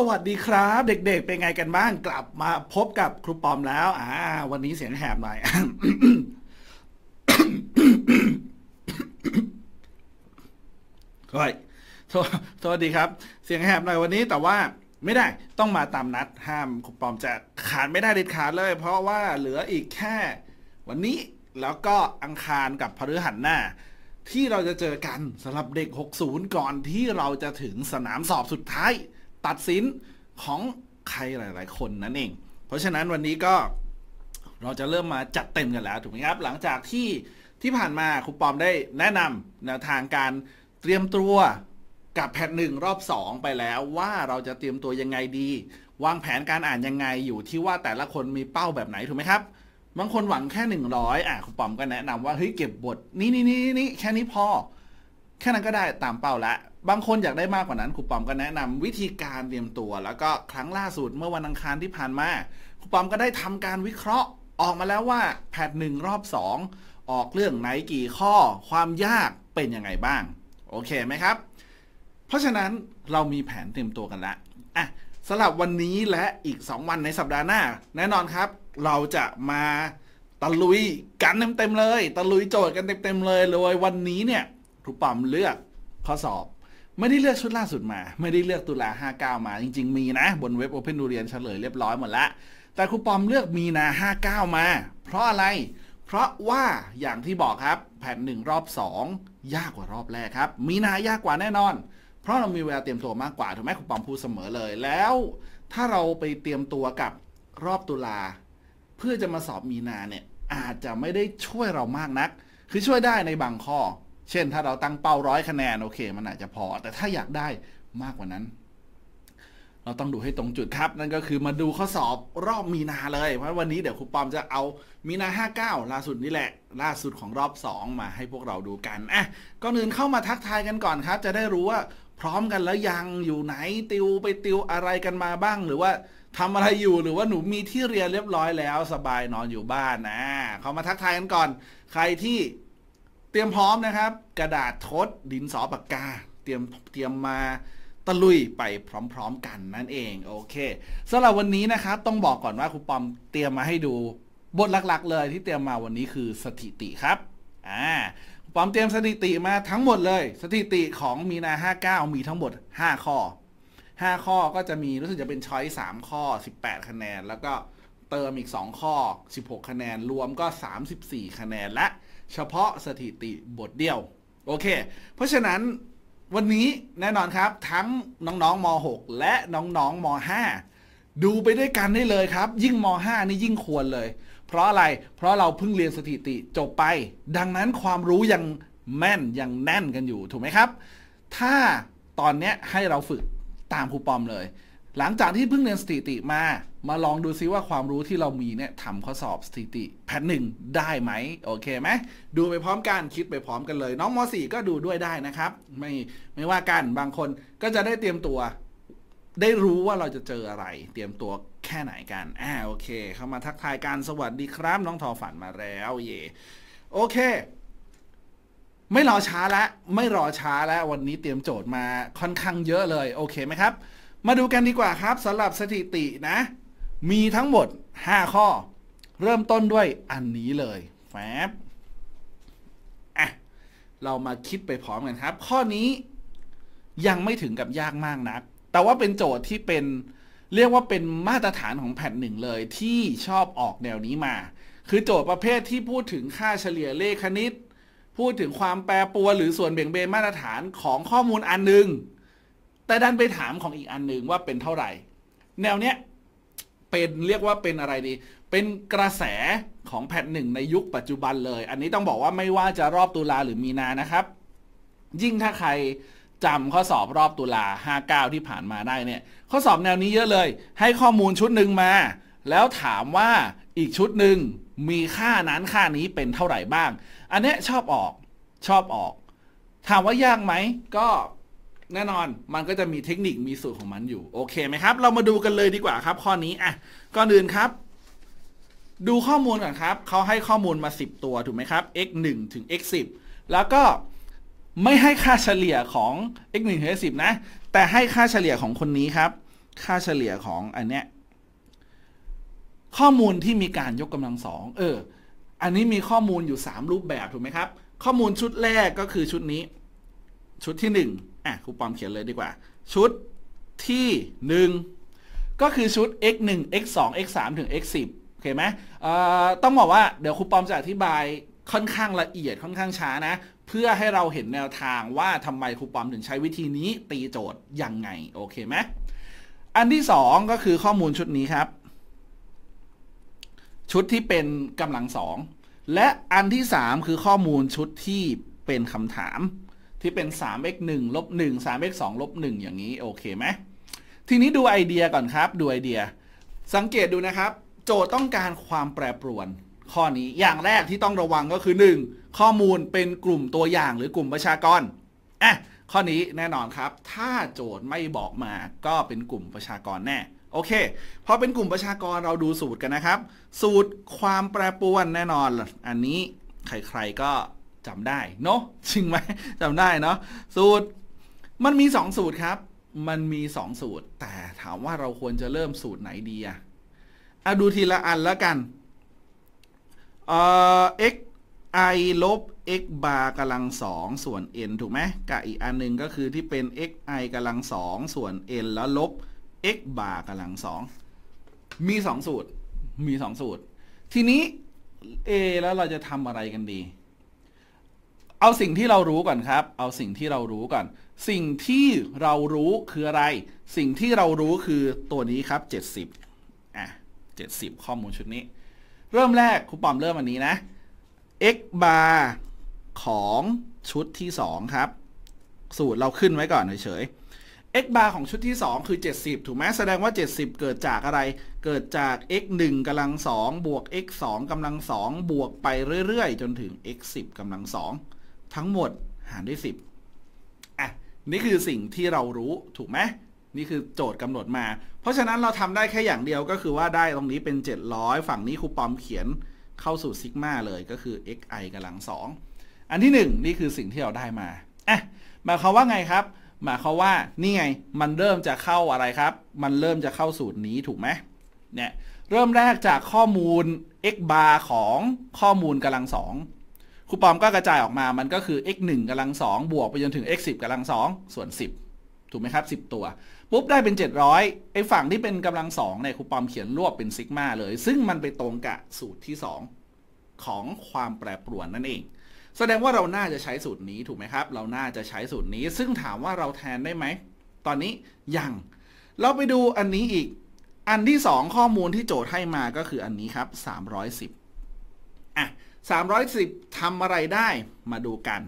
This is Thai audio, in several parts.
สวัสดีครับ เด็กๆ เป็นไงกันบ้างกลับมาพบกับครูปอมแล้ว อ่าวันนี้เสียงแหบหน่อยเฮ้ยสวดีครับ เสียงแหบหน่อยวันนี้แต่ว่า ไม่ได้ต้องมาตามนัดห้ามครูปอมจะขาดไม่ได้เด็ดขาดเลย เพราะว่าเหลืออีกแค่ วันนี้แล้วก็อังคารกับพฤหัสหน้าที่เราจะเจอกันสำหรับเด็ก60ก่อนที่เราจะถึงสนามสอบสุดท้ายตัดสินของใครหลาย ๆ คนนั่นเองเพราะฉะนั้นวันนี้ก็เราจะเริ่มมาจัดเต็มกันแล้วถูกไหมครับหลังจากที่ที่ผ่านมาครูปอมได้แนะนำแนวทางการเตรียมตัวกับแพทหนึ่งรอบ 2 ไปแล้ว ว่าเราจะเตรียมตัวยังไงดี วางแผนการอ่านยังไงอยู่ที่ว่าแต่ละคนมีเป้าแบบไหนถูกไหมครับบางคนหวังแค่ 100 อ่ะครูปอมก็แนะนำว่าเฮ้ยเก็บบท นี่นี่นี่นี่แค่นี้พอ แค่นั้นก็ได้ตามเป้าละบางคนอยากได้มากกว่านั้น ครูปอมก็แนะนำวิธีการเตรียมตัว แล้วก็ครั้งล่าสุดเมื่อวันอังคารที่ผ่านมา ครูปอมก็ได้ทำการวิเคราะห์ออกมาแล้วว่าแพทหนึ่งรอบ2 ออกเรื่องไหนกี่ข้อ ความยากเป็นยังไงบ้าง โอเคไหมครับ เพราะฉะนั้นเรามีแผนเตรียมตัวกันละอ่ะสำหรับวันนี้และอีก 2 วันในสัปดาห์หน้า แน่นอนครับ เราจะมาตะลุยกันเต็มๆเลย ตะลุยโจทย์กันเต็มๆเลยเลยวันนี้เนี่ย ครูปอมเลือกข้อสอบไม่ได้เลือกชุดล่าสุดมา ไม่ได้เลือกตุลา 59 มา จริง ๆ มีนะ บนเว็บ Open ดูเรียนเฉลยเรียบร้อยหมดละแต่ครูปอมเลือกมีนา 59 มา เพราะอะไรเพราะว่าอย่างที่บอกครับแผ่นหนึ่งรอบ 2 ยากกว่ารอบแรกครับ มีนายากกว่าแน่นอน เพราะเรามีเวลาเตรียมตัวมากกว่าถูกไหมครูปอมพูดเสมอเลยแล้ว ถ้าเราไปเตรียมตัวกับรอบตุลาเพื่อจะมาสอบมีนาเนี่ยอาจจะไม่ได้ช่วยเรามากนักคือช่วยได้ในบางข้อเช่น ถ้าเราตั้งเป้าร้อยคะแนนโอเค มันอาจจะพอ แต่ถ้าอยากได้มากกว่านั้น เราต้องดูให้ตรงจุดครับ นั่นก็คือมาดูข้อสอบรอบมีนาเลย เพราะวันนี้เดี๋ยวครูปอมจะเอามีนา 59ล่าสุดนี่แหละ ล่าสุดของรอบ 2 มาให้พวกเราดูกันอ่ะก่อนอื่นเข้ามาทักทายกันก่อนครับ จะได้รู้ว่าพร้อมกันแล้วยังอยู่ไหนติวไปติวอะไรกันมาบ้าง หรือว่าทำอะไรอยู่หรือว่าหนูมีที่เรียนเรียบร้อยแล้วสบายนอนอยู่บ้านนะเขามาทักทายกันก่อน ใครที่รียมพร้อมนะครับกระดาษทดดินสอปากกา เตรียมเตรียมมาตะลุยไปพร้อมๆ กันนั่นเองโอเคสำหรับวันนี้นะครับต้องบอกก่อนว่าครูปอมเตรียมมาให้ดูบทหลักๆ เลยที่เตรียมมาวันนี้คือสถิติครับ อ่าครูปอมเตรียมสถิติมาทั้งหมดเลย สถิติของมีนา59 มีทั้งหมด 5 ข้อ 5 ข้อก็จะมีรู้สึกจะเป็นช้อย3ข้อ 18 คะแนน แล้วก็เติมอีก 2 ข้อ 16 คะแนนรวมก็ 34 คะแนนและเฉพาะสถิติบทเดียวโอเค เพราะฉะนั้นวันนี้แน่นอนครับ ทั้งน้องๆ ม .6 และน้องๆม .5 ดูไปด้วยกันได้เลยครับ ยิ่งม .5 นี่ยิ่งควรเลย เพราะอะไรเพราะเราเพิ่งเรียนสถิติจบไป ดังนั้นความรู้ยังแม่นยังแน่นกันอยู่ถูกไหมครับ ถ้าตอนนี้ให้เราฝึกตามครูปอมเลยหลังจากที่เพิ่งเรียนสถิติมา มาลองดูซิว่าความรู้ที่เรามีเนี่ยทำข้อสอบสถิติแพทหนึ่งได้ไหมโอเคไหมดูไปพร้อมกัน คิดไปพร้อมกันเลย น้องม .4 ก็ดูด้วยได้นะครับ ไม่ไม่ว่ากัน บางคนก็จะได้เตรียมตัว ได้รู้ว่าเราจะเจออะไร เตรียมตัวแค่ไหนกันอ่าโอเคเข้ามาทักทายกันสวัสดีครับน้องทอฝันมาแล้วเย่โอเค ไม่รอช้าละไม่รอช้าแล้ววันนี้เตรียมโจทย์มาค่อนข้างเยอะเลยโอเคไหมครับมาดูกันดีกว่าครับสำหรับสถิตินะ มีทั้งหมด 5 ข้อ เริ่มต้นด้วยอันนี้เลย แฟบอ่ะเรามาคิดไปพร้อมกันครับ ข้อนี้ยังไม่ถึงกับยากมากนักแต่ว่าเป็นโจทย์ที่เป็นเรียกว่าเป็นมาตรฐานของแ่นหนึ่งเลย ที่ชอบออกแนวนี้มา คือโจทย์ประเภทที่พูดถึงค่าเฉลี่ยเลขคณิต พูดถึงความแปรปรวนหรือส่วนเบี่ยงเบนมาตรฐานของข้อมูลอันหนึ่งแต่ดันไปถามของอีกอันหนึ่งว่าเป็นเท่าไหร่ แนวเนี้ยเป็นเรียกว่าเป็นอะไรดี เป็นกระแสของแพทหนึ่งในยุคปัจจุบันเลย อันนี้ต้องบอกว่าไม่ว่าจะรอบตุลาหรือมีนานะครับ ยิ่งถ้าใครจำข้อสอบรอบตุลา59 ที่ผ่านมาได้เนี่ย ข้อสอบแนวนี้เยอะเลย ให้ข้อมูลชุดหนึ่งมา แล้วถามว่าอีกชุดหนึ่งมีค่านั้นค่านี้เป็นเท่าไหร่บ้าง อันนี้ชอบออกชอบออก ถามว่ายากไหมก็แน่นอน มันก็จะมีเทคนิค มีสูตรของมันอยู่ โอเคไหมครับ เรามาดูกันเลยดีกว่าครับ ข้อนี้ อ่ะ ก่อนอื่นครับ ดูข้อมูลก่อนครับ เขาให้ข้อมูลมา 10 ตัวถูกไหมครับ x 1ถึง x 10แล้วก็ไม่ให้ค่าเฉลี่ยของ x 1ถึง x 10นะ แต่ให้ค่าเฉลี่ยของคนนี้ครับ ค่าเฉลี่ยของอันเนี้ย ข้อมูลที่มีการยกกำลังสองเออ อันนี้มีข้อมูลอยู่ 3 รูปแบบถูกไหมครับ ข้อมูลชุดแรกก็คือชุดนี้ ชุดที่ 1อ่ะครูปอมเขียนเลยดีกว่า ชุดที่ 1 ก็คือชุด x 1 x 2 x 3ถึง x 10โอเคไหมต้องบอกว่าเดี๋ยวครูปอมจะอธิบายค่อนข้างละเอียดค่อนข้างช้านะ เพื่อให้เราเห็นแนวทางว่าทำไมครูปอมถึงใช้วิธีนี้ตีโจทย์ยังไง โอเคไหมอันที่ 2 ก็คือข้อมูลชุดนี้ครับ ชุดที่เป็นกำลังสองและอันที่ 3 คือข้อมูลชุดที่เป็นคำถามที่เป็น 3x 1ลบ 1 3x 2ลบ 1 อย่างนี้ โอเคไหม ทีนี้ดูไอเดียก่อนครับ ดูไอเดีย สังเกตดูนะครับ โจทย์ต้องการความแปรปรวน ข้อนี้อย่างแรกที่ต้องระวังก็คือ 1 ข้อมูลเป็นกลุ่มตัวอย่างหรือกลุ่มประชากรอ่ะข้อนี้แน่นอนครับ ถ้าโจทย์ไม่บอกมาก็เป็นกลุ่มประชากรแน่ โอเคพอเป็นกลุ่มประชากรเราดูสูตรกันนะครับ สูตรความแปรปรวนแน่นอนอันนี้ใครๆก็จำได้เนาะจริงไหมจำได้เนาะสูตรมันมี 2 สูตรครับ มันมี 2 สูตร แต่ถามว่าเราควรจะเริ่มสูตรไหนดีอะอะดูทีละอันแล้วกันเอ่อ x i ลบ x บาร์กำลังสองส่วน n ถูกไหมกับอีกอันหนึ่งก็คือที่เป็น x i กำลังสองส่วน n แล้วลบ x บาร์กำลังสองมี 2 สูตรมี 2 สูตร ทีนี้เอแล้วเราจะทำอะไรกันดีเอาสิ่งที่เรารู้ก่อนครับ เอาสิ่งที่เรารู้ก่อน สิ่งที่เรารู้คืออะไร สิ่งที่เรารู้คือตัวนี้ครับ 70อ่ะ70 ข้อมูลชุดนี้ เริ่มแรกครูปอมเริ่มอันนี้นะ x bar ของชุดที่2ครับ สูตรเราขึ้นไว้ก่อนเฉยๆ x bar ของชุดที่ 2 คือ 70 ถูกไหม แสดงว่า 70 เกิดจากอะไร เกิดจาก x 1กำลัง 2 บวก x 2กำลัง 2 บวกไปเรื่อยๆ จนถึง x 10กำลัง2ทั้งหมดหารด้วย 10อ่ะ นี่คือสิ่งที่เรารู้ถูกไหมนี่คือโจทย์กำหนดมา เพราะฉะนั้นเราทำได้แค่อย่างเดียวก็คือว่าได้ตรงนี้เป็น 700 ฝั่งนี้ครูปอมเขียนเข้าสู่ซิกมาเลยก็คือ xi กำลังสองอันที่ 1 นี่คือสิ่งที่เราได้มา อ่ะ หมายความว่าไงครับ หมายความว่านี่ไง มันเริ่มจะเข้าอะไรครับ มันเริ่มจะเข้าสูตรนี้ถูกไหมเนี่ย เริ่มแรกจากข้อมูล x bar ของข้อมูลกำลังสองคูปองก็กระจายออกมามันก็คือ x 1กำลัง 2 บวกไปจนถึง x 10กำลัง 2 ส่วน 10 ถูกไหมครับ 10 ตัว ปุ๊บได้เป็น 700 ไอ้ฝั่งที่เป็นกำลัง2เนี่ยคูปองเขียนรวบเป็นซิกมาเลย ซึ่งมันไปตรงกับสูตรที่ 2 ของความแปรปรวนนั่นเอง แสดงว่าเราน่าจะใช้สูตรนี้ถูกไหมครับ เราน่าจะใช้สูตรนี้ ซึ่งถามว่าเราแทนได้ไหมตอนนี้ยังเราไปดูอันนี้อีก อันที่ 2 ข้อมูลที่โจทย์ให้มาก็คืออันนี้ครับ 310อ่ะ310ทำอะไรได้มาดูกัน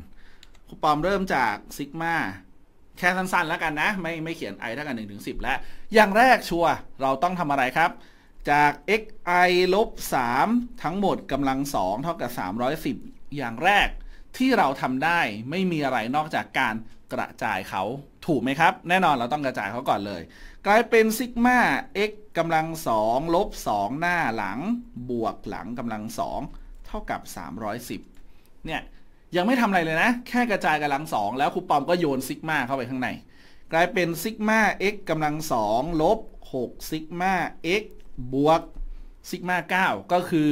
คูปอมเริ่มจากซิกมาแค่สั้นๆ แล้วกันนะ ไม่ไม่เขียน i เท่ากัน1ถึง10 แล้วอย่างแรกชัวร์เราต้องทำอะไรครับ จาก xi ลบ 3 ทั้งหมดกำลัง 2 เท่ากับ 310 อย่างแรก ที่เราทำได้ไม่มีอะไรนอกจากการกระจายเขาถูกไหมครับ แน่นอนเราต้องกระจายเขาก่อนเลย กลายเป็นซิกมา x กำลัง2ลบ2หน้าหลัง บวกหลังกำลัง 2เท่ากับ 310 เนี่ย ยังไม่ทำอะไรเลยนะ แค่กระจายกำลังสองแล้วคูปองก็โยนซิกมาเข้าไปข้างใน กลายเป็นซิกมา x กำลังสองลบ6ซิกมา x บวกซิกมา9ก็คือ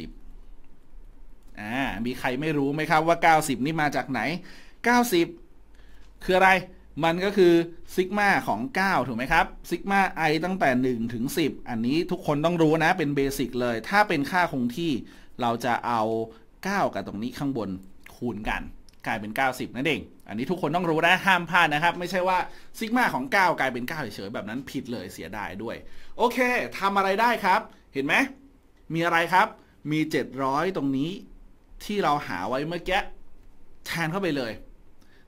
90 อ่า มีใครไม่รู้ไหมครับว่า 90 นี่มาจากไหน 90 คืออะไร มันก็คือซิกมาของ 9 ถูกไหมครับ ซิกมาไอตั้งแต่ 1 ถึง 10 อันนี้ทุกคนต้องรู้นะ เป็นเบสิกเลย ถ้าเป็นค่าคงที่เราจะเอา 9 กับตรงนี้ข้างบนคูณกัน กลายเป็น 90 นั่นเอง อันนี้ทุกคนต้องรู้นะห้ามพลาดนะครับ ไม่ใช่ว่าซิกมาของ 9 กลายเป็น 9 เฉยๆแบบนั้นผิดเลยเสียดายด้วย โอเคทำอะไรได้ครับ เห็นไหมมีอะไรครับ มี 700 ตรงนี้ที่เราหาไว้เมื่อกี้ แทนเข้าไปเลย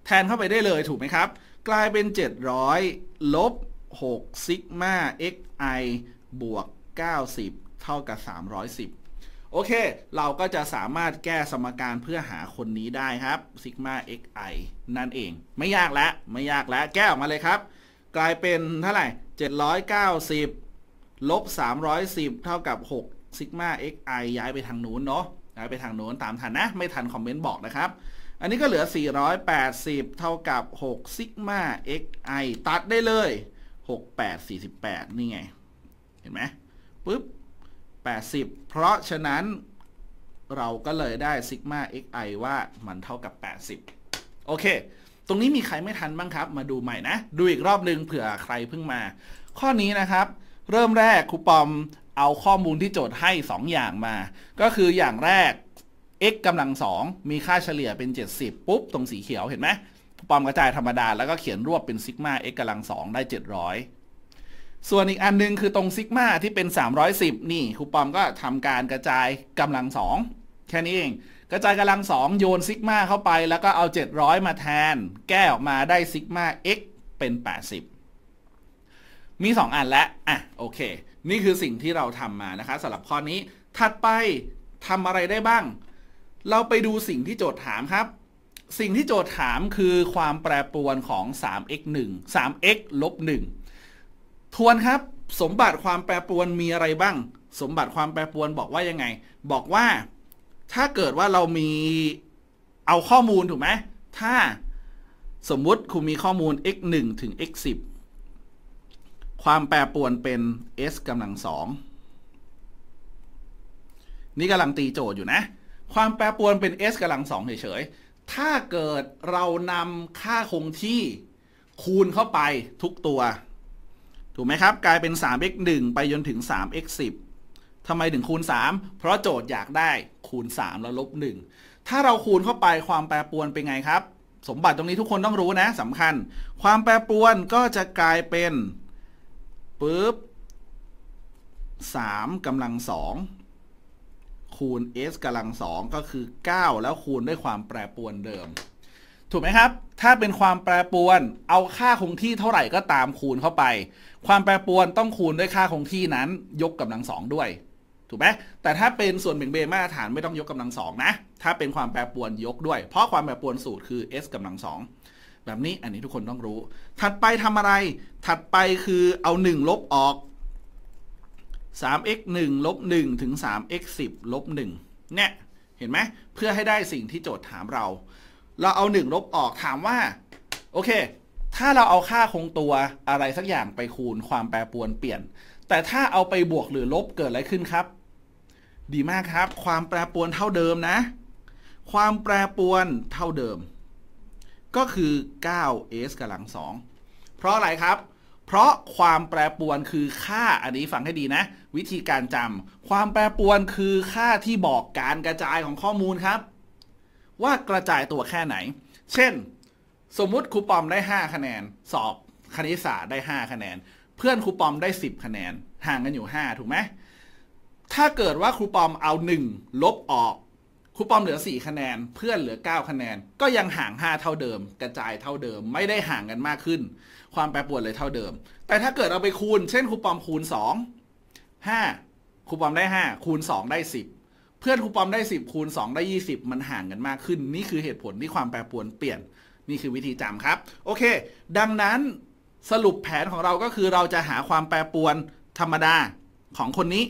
แทนเข้าไปได้เลยถูกไหมครับ กลายเป็น 700 ลบ6ซิกมา xi บวก 90 เท่ากับ 310โอเค เราก็จะสามารถแก้สมการเพื่อหาคนนี้ได้ครับซิกมา xi นั่นเอง ไม่ยากแล้วไม่ยากแล้วแก้ออกมาเลยครับ กลายเป็นเท่าไหร่790ลบ310 เท่ากับ6ซิกมา xi ย้ายไปทางนู้นเนาะย้ายไปทางโน้นตามทันนะไม่ทันคอมเมนต์บอกนะครับ อันนี้ก็เหลือ 480 เท่ากับ6ซิกมา xi ตัดได้เลย 6848 นี่ไง เห็นไหมปุ๊บ80 เพราะฉะนั้นเราก็เลยได้ซิกมา xi ว่ามันเท่ากับ 80 โอเค ตรงนี้มีใครไม่ทันบ้างครับ มาดูใหม่นะ ดูอีกรอบหนึ่งเผื่อใครเพิ่งมา ข้อนี้นะครับเริ่มแรกครูปอมเอาข้อมูลที่โจทย์ให้ 2 อย่างมา ก็คืออย่างแรก x กำลังสองมีค่าเฉลี่ยเป็น 70 ปุ๊บ ตรงสีเขียวเห็นไหมปอมกระจายธรรมดา แล้วก็เขียนรวบเป็นซิกมา x กำลังสองได้ 700ส่วนอีกอันนึงคือตรงซิกมาที่เป็น 310 นี่ครูปอมก็ทำการกระจายกำลังสองแค่นี้เอง กระจายกำลังสองโยนซิกมาเข้าไปแล้วก็เอา 700 มาแทนแก้ออกมาได้ซิกมา x เป็น 80 มี 2 อันแล้ว อ่ะ โอเค นี่คือสิ่งที่เราทำมานะคะสำหรับข้อนี้ถัดไปทำอะไรได้บ้าง เราไปดูสิ่งที่โจทย์ถามครับ สิ่งที่โจทย์ถามคือความแปรปรวนของ 3x1 3x ลบ1ทวนครับสมบัติความแปรปรวนมีอะไรบ้าง สมบัติความแปรปรวนบอกว่า ยังไง บอกว่า ถ้าเกิดว่าเรามีเอาข้อมูลถูกไหมถ้าสมมุติคุณมีข้อมูล x 1ถึง x 10ความแปรปรวนเป็น s กำลังสองนี่กำลังตีโจทย์อยู่นะ ความแปรปรวนเป็น s กำลังสองเฉยๆถ้าเกิดเรานำค่าคงที่ คูณเข้าไปทุกตัวถูกไหมครับ กลายเป็น 3x 1ไปจนถึง 3x 10ทำไมถึงคูณ 3 เพราะโจทย์อยากได้คูณ 3 แล้วลบ 1 ถ้าเราคูณเข้าไปความแปรปรวนเป็นไงครับ สมบัติตรงนี้ทุกคนต้องรู้นะสำคัญความแปรปรวนก็จะกลายเป็นปึ๊บ 3กำลัง 2 คูณ s กำลัง 2 ก็คือ 9 แล้วคูณด้วยความแปรปรวนเดิม ถูกไหมครับถ้าเป็นความแปรปรวนเอาค่าคงที่เท่าไหร่ก็ตามคูณเข้าไป ความแปรปรวนต้องคูณด้วยค่าคงที่นั้นยกกำลังสองด้วย ถูกไหมแต่ถ้าเป็นส่วนเบ่งเบนมาตรฐานไม่ต้องยกกำลังสองนะถ้าเป็นความแปรปรวนยกด้วยเพราะความแปรปรวนสูตรคือ s กำลังสองแบบนี้อันนี้ทุกคนต้องรู้ ถัดไปทำอะไรถัดไปคือเอา 1 ลบออก 3x 1ลบ1ถึง 3x 10ลบ1เนี่ยเห็นไหมเพื่อให้ได้สิ่งที่โจทย์ถามเราเราเอาหนึ่งลบออกถามว่า โอเค ถ้าเราเอาค่าคงตัวอะไรสักอย่างไปคูณ ความแปรปรวนเปลี่ยน แต่ถ้าเอาไปบวกหรือลบเกิดอะไรขึ้นครับ ดีมากครับ ความแปรปรวนเท่าเดิมนะ ความแปรปรวนเท่าเดิม ก็คือ 9s กำลัง 2 เพราะอะไรครับ เพราะความแปรปรวนคือค่า อันนี้ฟังให้ดีนะ วิธีการจำ ความแปรปรวนคือค่าที่บอกการกระจายของข้อมูลครับว่ากระจายตัวแค่ไหน เช่น สมมุติครูปอมได้ 5 คะแนนสอบคณิตศาสตร์ได้ 5 คะแนน เพื่อนครูปอมได้ 10 คะแนนห่างกันอยู่ 5ถูกไหม ถ้าเกิดว่าครูปอมเอา 1 ลบออกครูปอมเหลือ 4 คะแนนเพื่อนเหลือ 9 คะแนนก็ยังห่าง 5 เท่าเดิม กระจายเท่าเดิมไม่ได้ห่างกันมากขึ้น ความแปรปรวนเลยเท่าเดิม แต่ถ้าเกิดเอาไปคูณ เช่นครูปอมคูณ 2 5ครูปอมได้ 5 คูณ 2 ได้ 10เพื่อนคูปอมได้ 10 คูณ2ได้ 20 มันห่างกันมากขึ้น นี่คือเหตุผลที่ความแปรปรวนเปลี่ยน นี่คือวิธีจำครับ โอเค ดังนั้น สรุปแผนของเราก็คือเราจะหาความแปรปรวนธรรมดาของคนนี้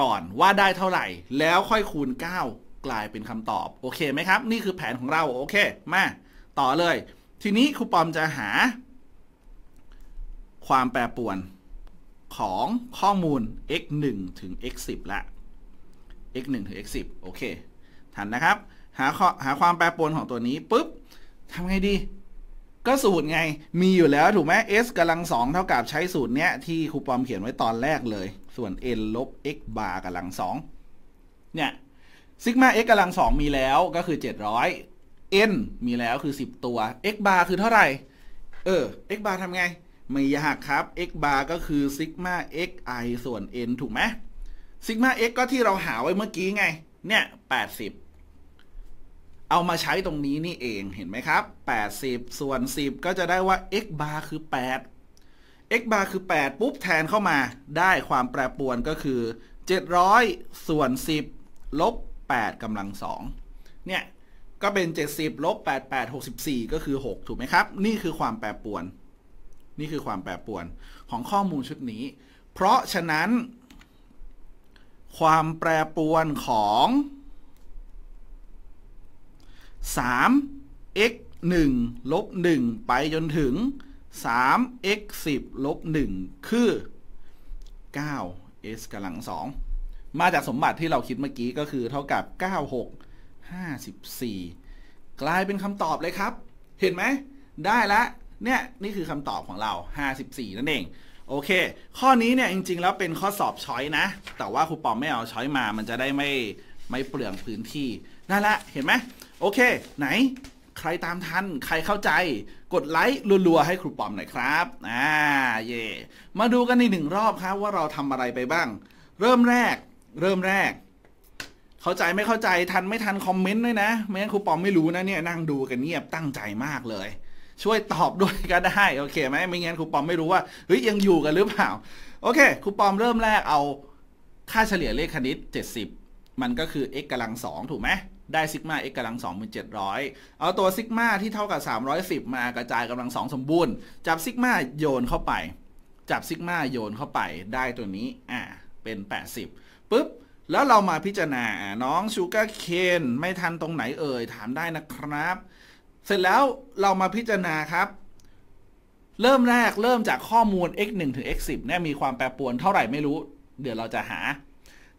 ก่อนว่าได้เท่าไหร่แล้วค่อยคูณ 9 กลายเป็นคำตอบ โอเคไหมครับ นี่คือแผนของเรา โอเค มา ต่อเลย ทีนี้ครูปอมจะหา ความแปรปรวนของข้อมูล x 1ถึง x 10ละ x 1ถึง x 10โอเค ทันนะครับ หาขอหาความแปรปรวนของตัวนี้ปุ๊บ ทำไงดี ก็สูตรไง มีอยู่แล้วถูกไหม s กำลัง 2 เท่ากับใช้สูตรเนี้ยที่ครูปอมเขียนไว้ตอนแรกเลย ส่วน n ลบ x บาร์กำลัง2เนี่ยซิกมา x กำลัง 2 มีแล้วก็คือ 700 n มีแล้วคือ 10 ตัว x บาร์คือเท่าไหร่ เออ x บาร์ทำไง ไม่ยากครับ x บาร์ก็คือซิกมา xi ส่วน n ถูกไหมซิกมาเอ็กก็ที่เราหาไว้เมื่อกี้ไง เนี่ยแปดสิบเอามาใช้ตรงนี้นี่เอง เห็นไหมครับ 80 ส่วน 10 ก็จะได้ว่า x bar คือ 8 x bar คือ 8 ปุ๊บแทนเข้ามาได้ความแปรปรวนก็คือ 700 ส่วน 10 ลบ 8กำลัง2เนี่ยก็เป็น 70 ลบ 8 8 64 ก็คือ 6 ถูกไหมครับ นี่คือความแปรปรวน นี่คือความแปรปรวนของข้อมูลชุดนี้ เพราะฉะนั้นความแปรปรวนของ 3x 1ลบ 1 ไปจนถึง 3x 10ลบ 1 คือ 9s กำลัง2 มาจากสมบัติที่เราคิดเมื่อกี้ก็คือเท่ากับ 96 54 กลายเป็นคำตอบเลยครับ เห็นไหม ได้ละ เนี่ย นี่คือคำตอบของเรา 54 นั่นเองโอเค ข้อนี้เนี่ยจริง ๆ แล้วเป็นข้อสอบช้อยนะ แต่ว่าครูปอมไม่เอาช้อยมา มันจะได้ไม่ไม่เปลืองพื้นที่ นั่นแหละ เห็นไหมโอเค ไหน ใครตามทันใครเข้าใจ กดไลค์รัวๆให้ครูปอมหน่อยครับ อ่า เย่มาดูกันในหนึ่งรอบครับ ว่าเราทำอะไรไปบ้าง เริ่มแรก เริ่มแรก เข้าใจไม่เข้าใจทันไม่ทันคอมเมนต์ด้วยนะ ไม่งั้นครูปอมไม่รู้นะเนี่ยนั่งดูกันเงียบตั้งใจมากเลยช่วยตอบด้วยก็ได้ โอเคไหมไม่งั้นครูปอมไม่รู้ว่าเฮ้ยยังอยู่กันหรือเปล่า โอเคครูปอมเริ่มแรกเอา ค่าเฉลี่ยเลขคณิต 70 มันก็คือ x กำลัง 2 ถูกไหม ได้ซิกมา x กำลัง2เป็น700 เอาตัวซิกมาที่เท่ากับ 310 มากระจายกำลัง 2 สมบูรณ์จับซิกมาโยนเข้าไป จับซิกมาโยนเข้าไปได้ตัวนี้อ่าเป็น 80ปุ๊บ แล้วเรามาพิจารณาน้องชูการ์เคนไม่ทันตรงไหนเอ่ยถามได้นะครับเสร็จแล้วเรามาพิจารณาครับ เริ่มแรกเริ่มจากข้อมูล x 1ถึง x 10เนี่ยมีความแปรปรวนเท่าไหร่ไม่รู้ เดี๋ยวเราจะหา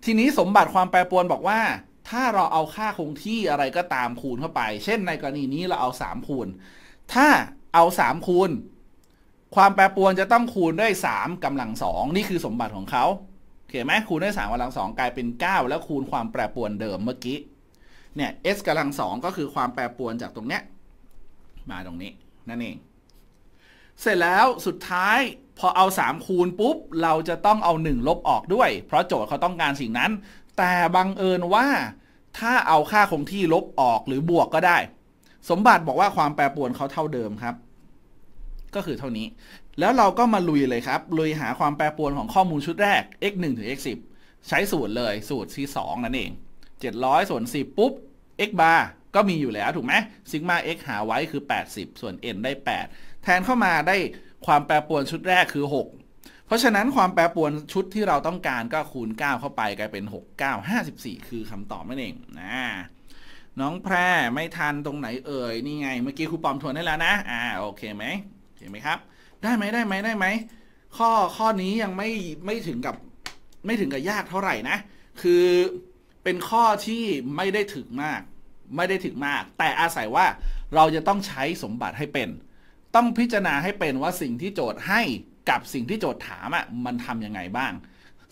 ทีนี้สมบัติความแปรปรวนบอกว่า ถ้าเราเอาค่าคงที่อะไรก็ตามคูณเข้าไป เช่นในกรณีนี้เราเอา 3 คูณ ถ้าเอา 3 คูณ ความแปรปรวนจะต้องคูณด้วย 3 กำลัง2นี่คือสมบัติของเขา เข้านไหมคูณด้วย 3กำลัง2กลายเป็น 9 แล้วคูณความแปรปรวนเดิมเมื่อกี้ เนี่ย s กำลัง2ก็คือความแปรปรวนจากตรงเนี้ยมาตรงนี้นั่นเอง เสร็จแล้วสุดท้ายพอเอา 3 คูณปุ๊บ เราจะต้องเอา 1 ลบออกด้วย เพราะโจทย์เขาต้องการสิ่งนั้น แต่บังเอิญว่า ถ้าเอาค่าคงที่ลบออกหรือบวกก็ได้ สมบัติบอกว่าความแปรปรวนเขาเท่าเดิมครับ ก็คือเท่านี้ แล้วเราก็มาลุยเลยครับ ลุยหาความแปรปรวนของข้อมูลชุดแรก x 1ถึง x 10ใช้สูตรเลย สูตรที่2นั่นเอง700ส่วน10 ปุ๊บ x bar ก็มีอยู่แล้วถูกไหมซิกมา x หาไว้คือ 80 ส่วน n ได้ 8 แทนเข้ามาได้ความแปรปรวนชุดแรกคือ 6 เพราะฉะนั้นความแปรปรวนชุดที่เราต้องการก็คูณ 9 เข้าไปกลายเป็น 6 9 54 คือคำตอบนั่นเองนะน้องแพรไม่ทันตรงไหนเอ่ยนี่ไงเมื่อกี้ครูปอมทวนได้แล้วนะอ่าโอเคไหมเห็นไหมครับ ได้ไหมได้ไหมได้ไหมข้อข้อนี้ยังไม่ไม่ถึงกับ ไม่ถึงกับยากเท่าไหร่นะ คือเป็นข้อที่ไม่ได้ถึงมากไม่ได้ถึงมาก แต่อาศัยว่าเราจะต้องใช้สมบัติให้เป็น ต้องพิจารณาให้เป็นว่าสิ่งที่โจทย์ให้กับสิ่งที่โจทย์ถามอ่ะมันทํำยังไงบ้าง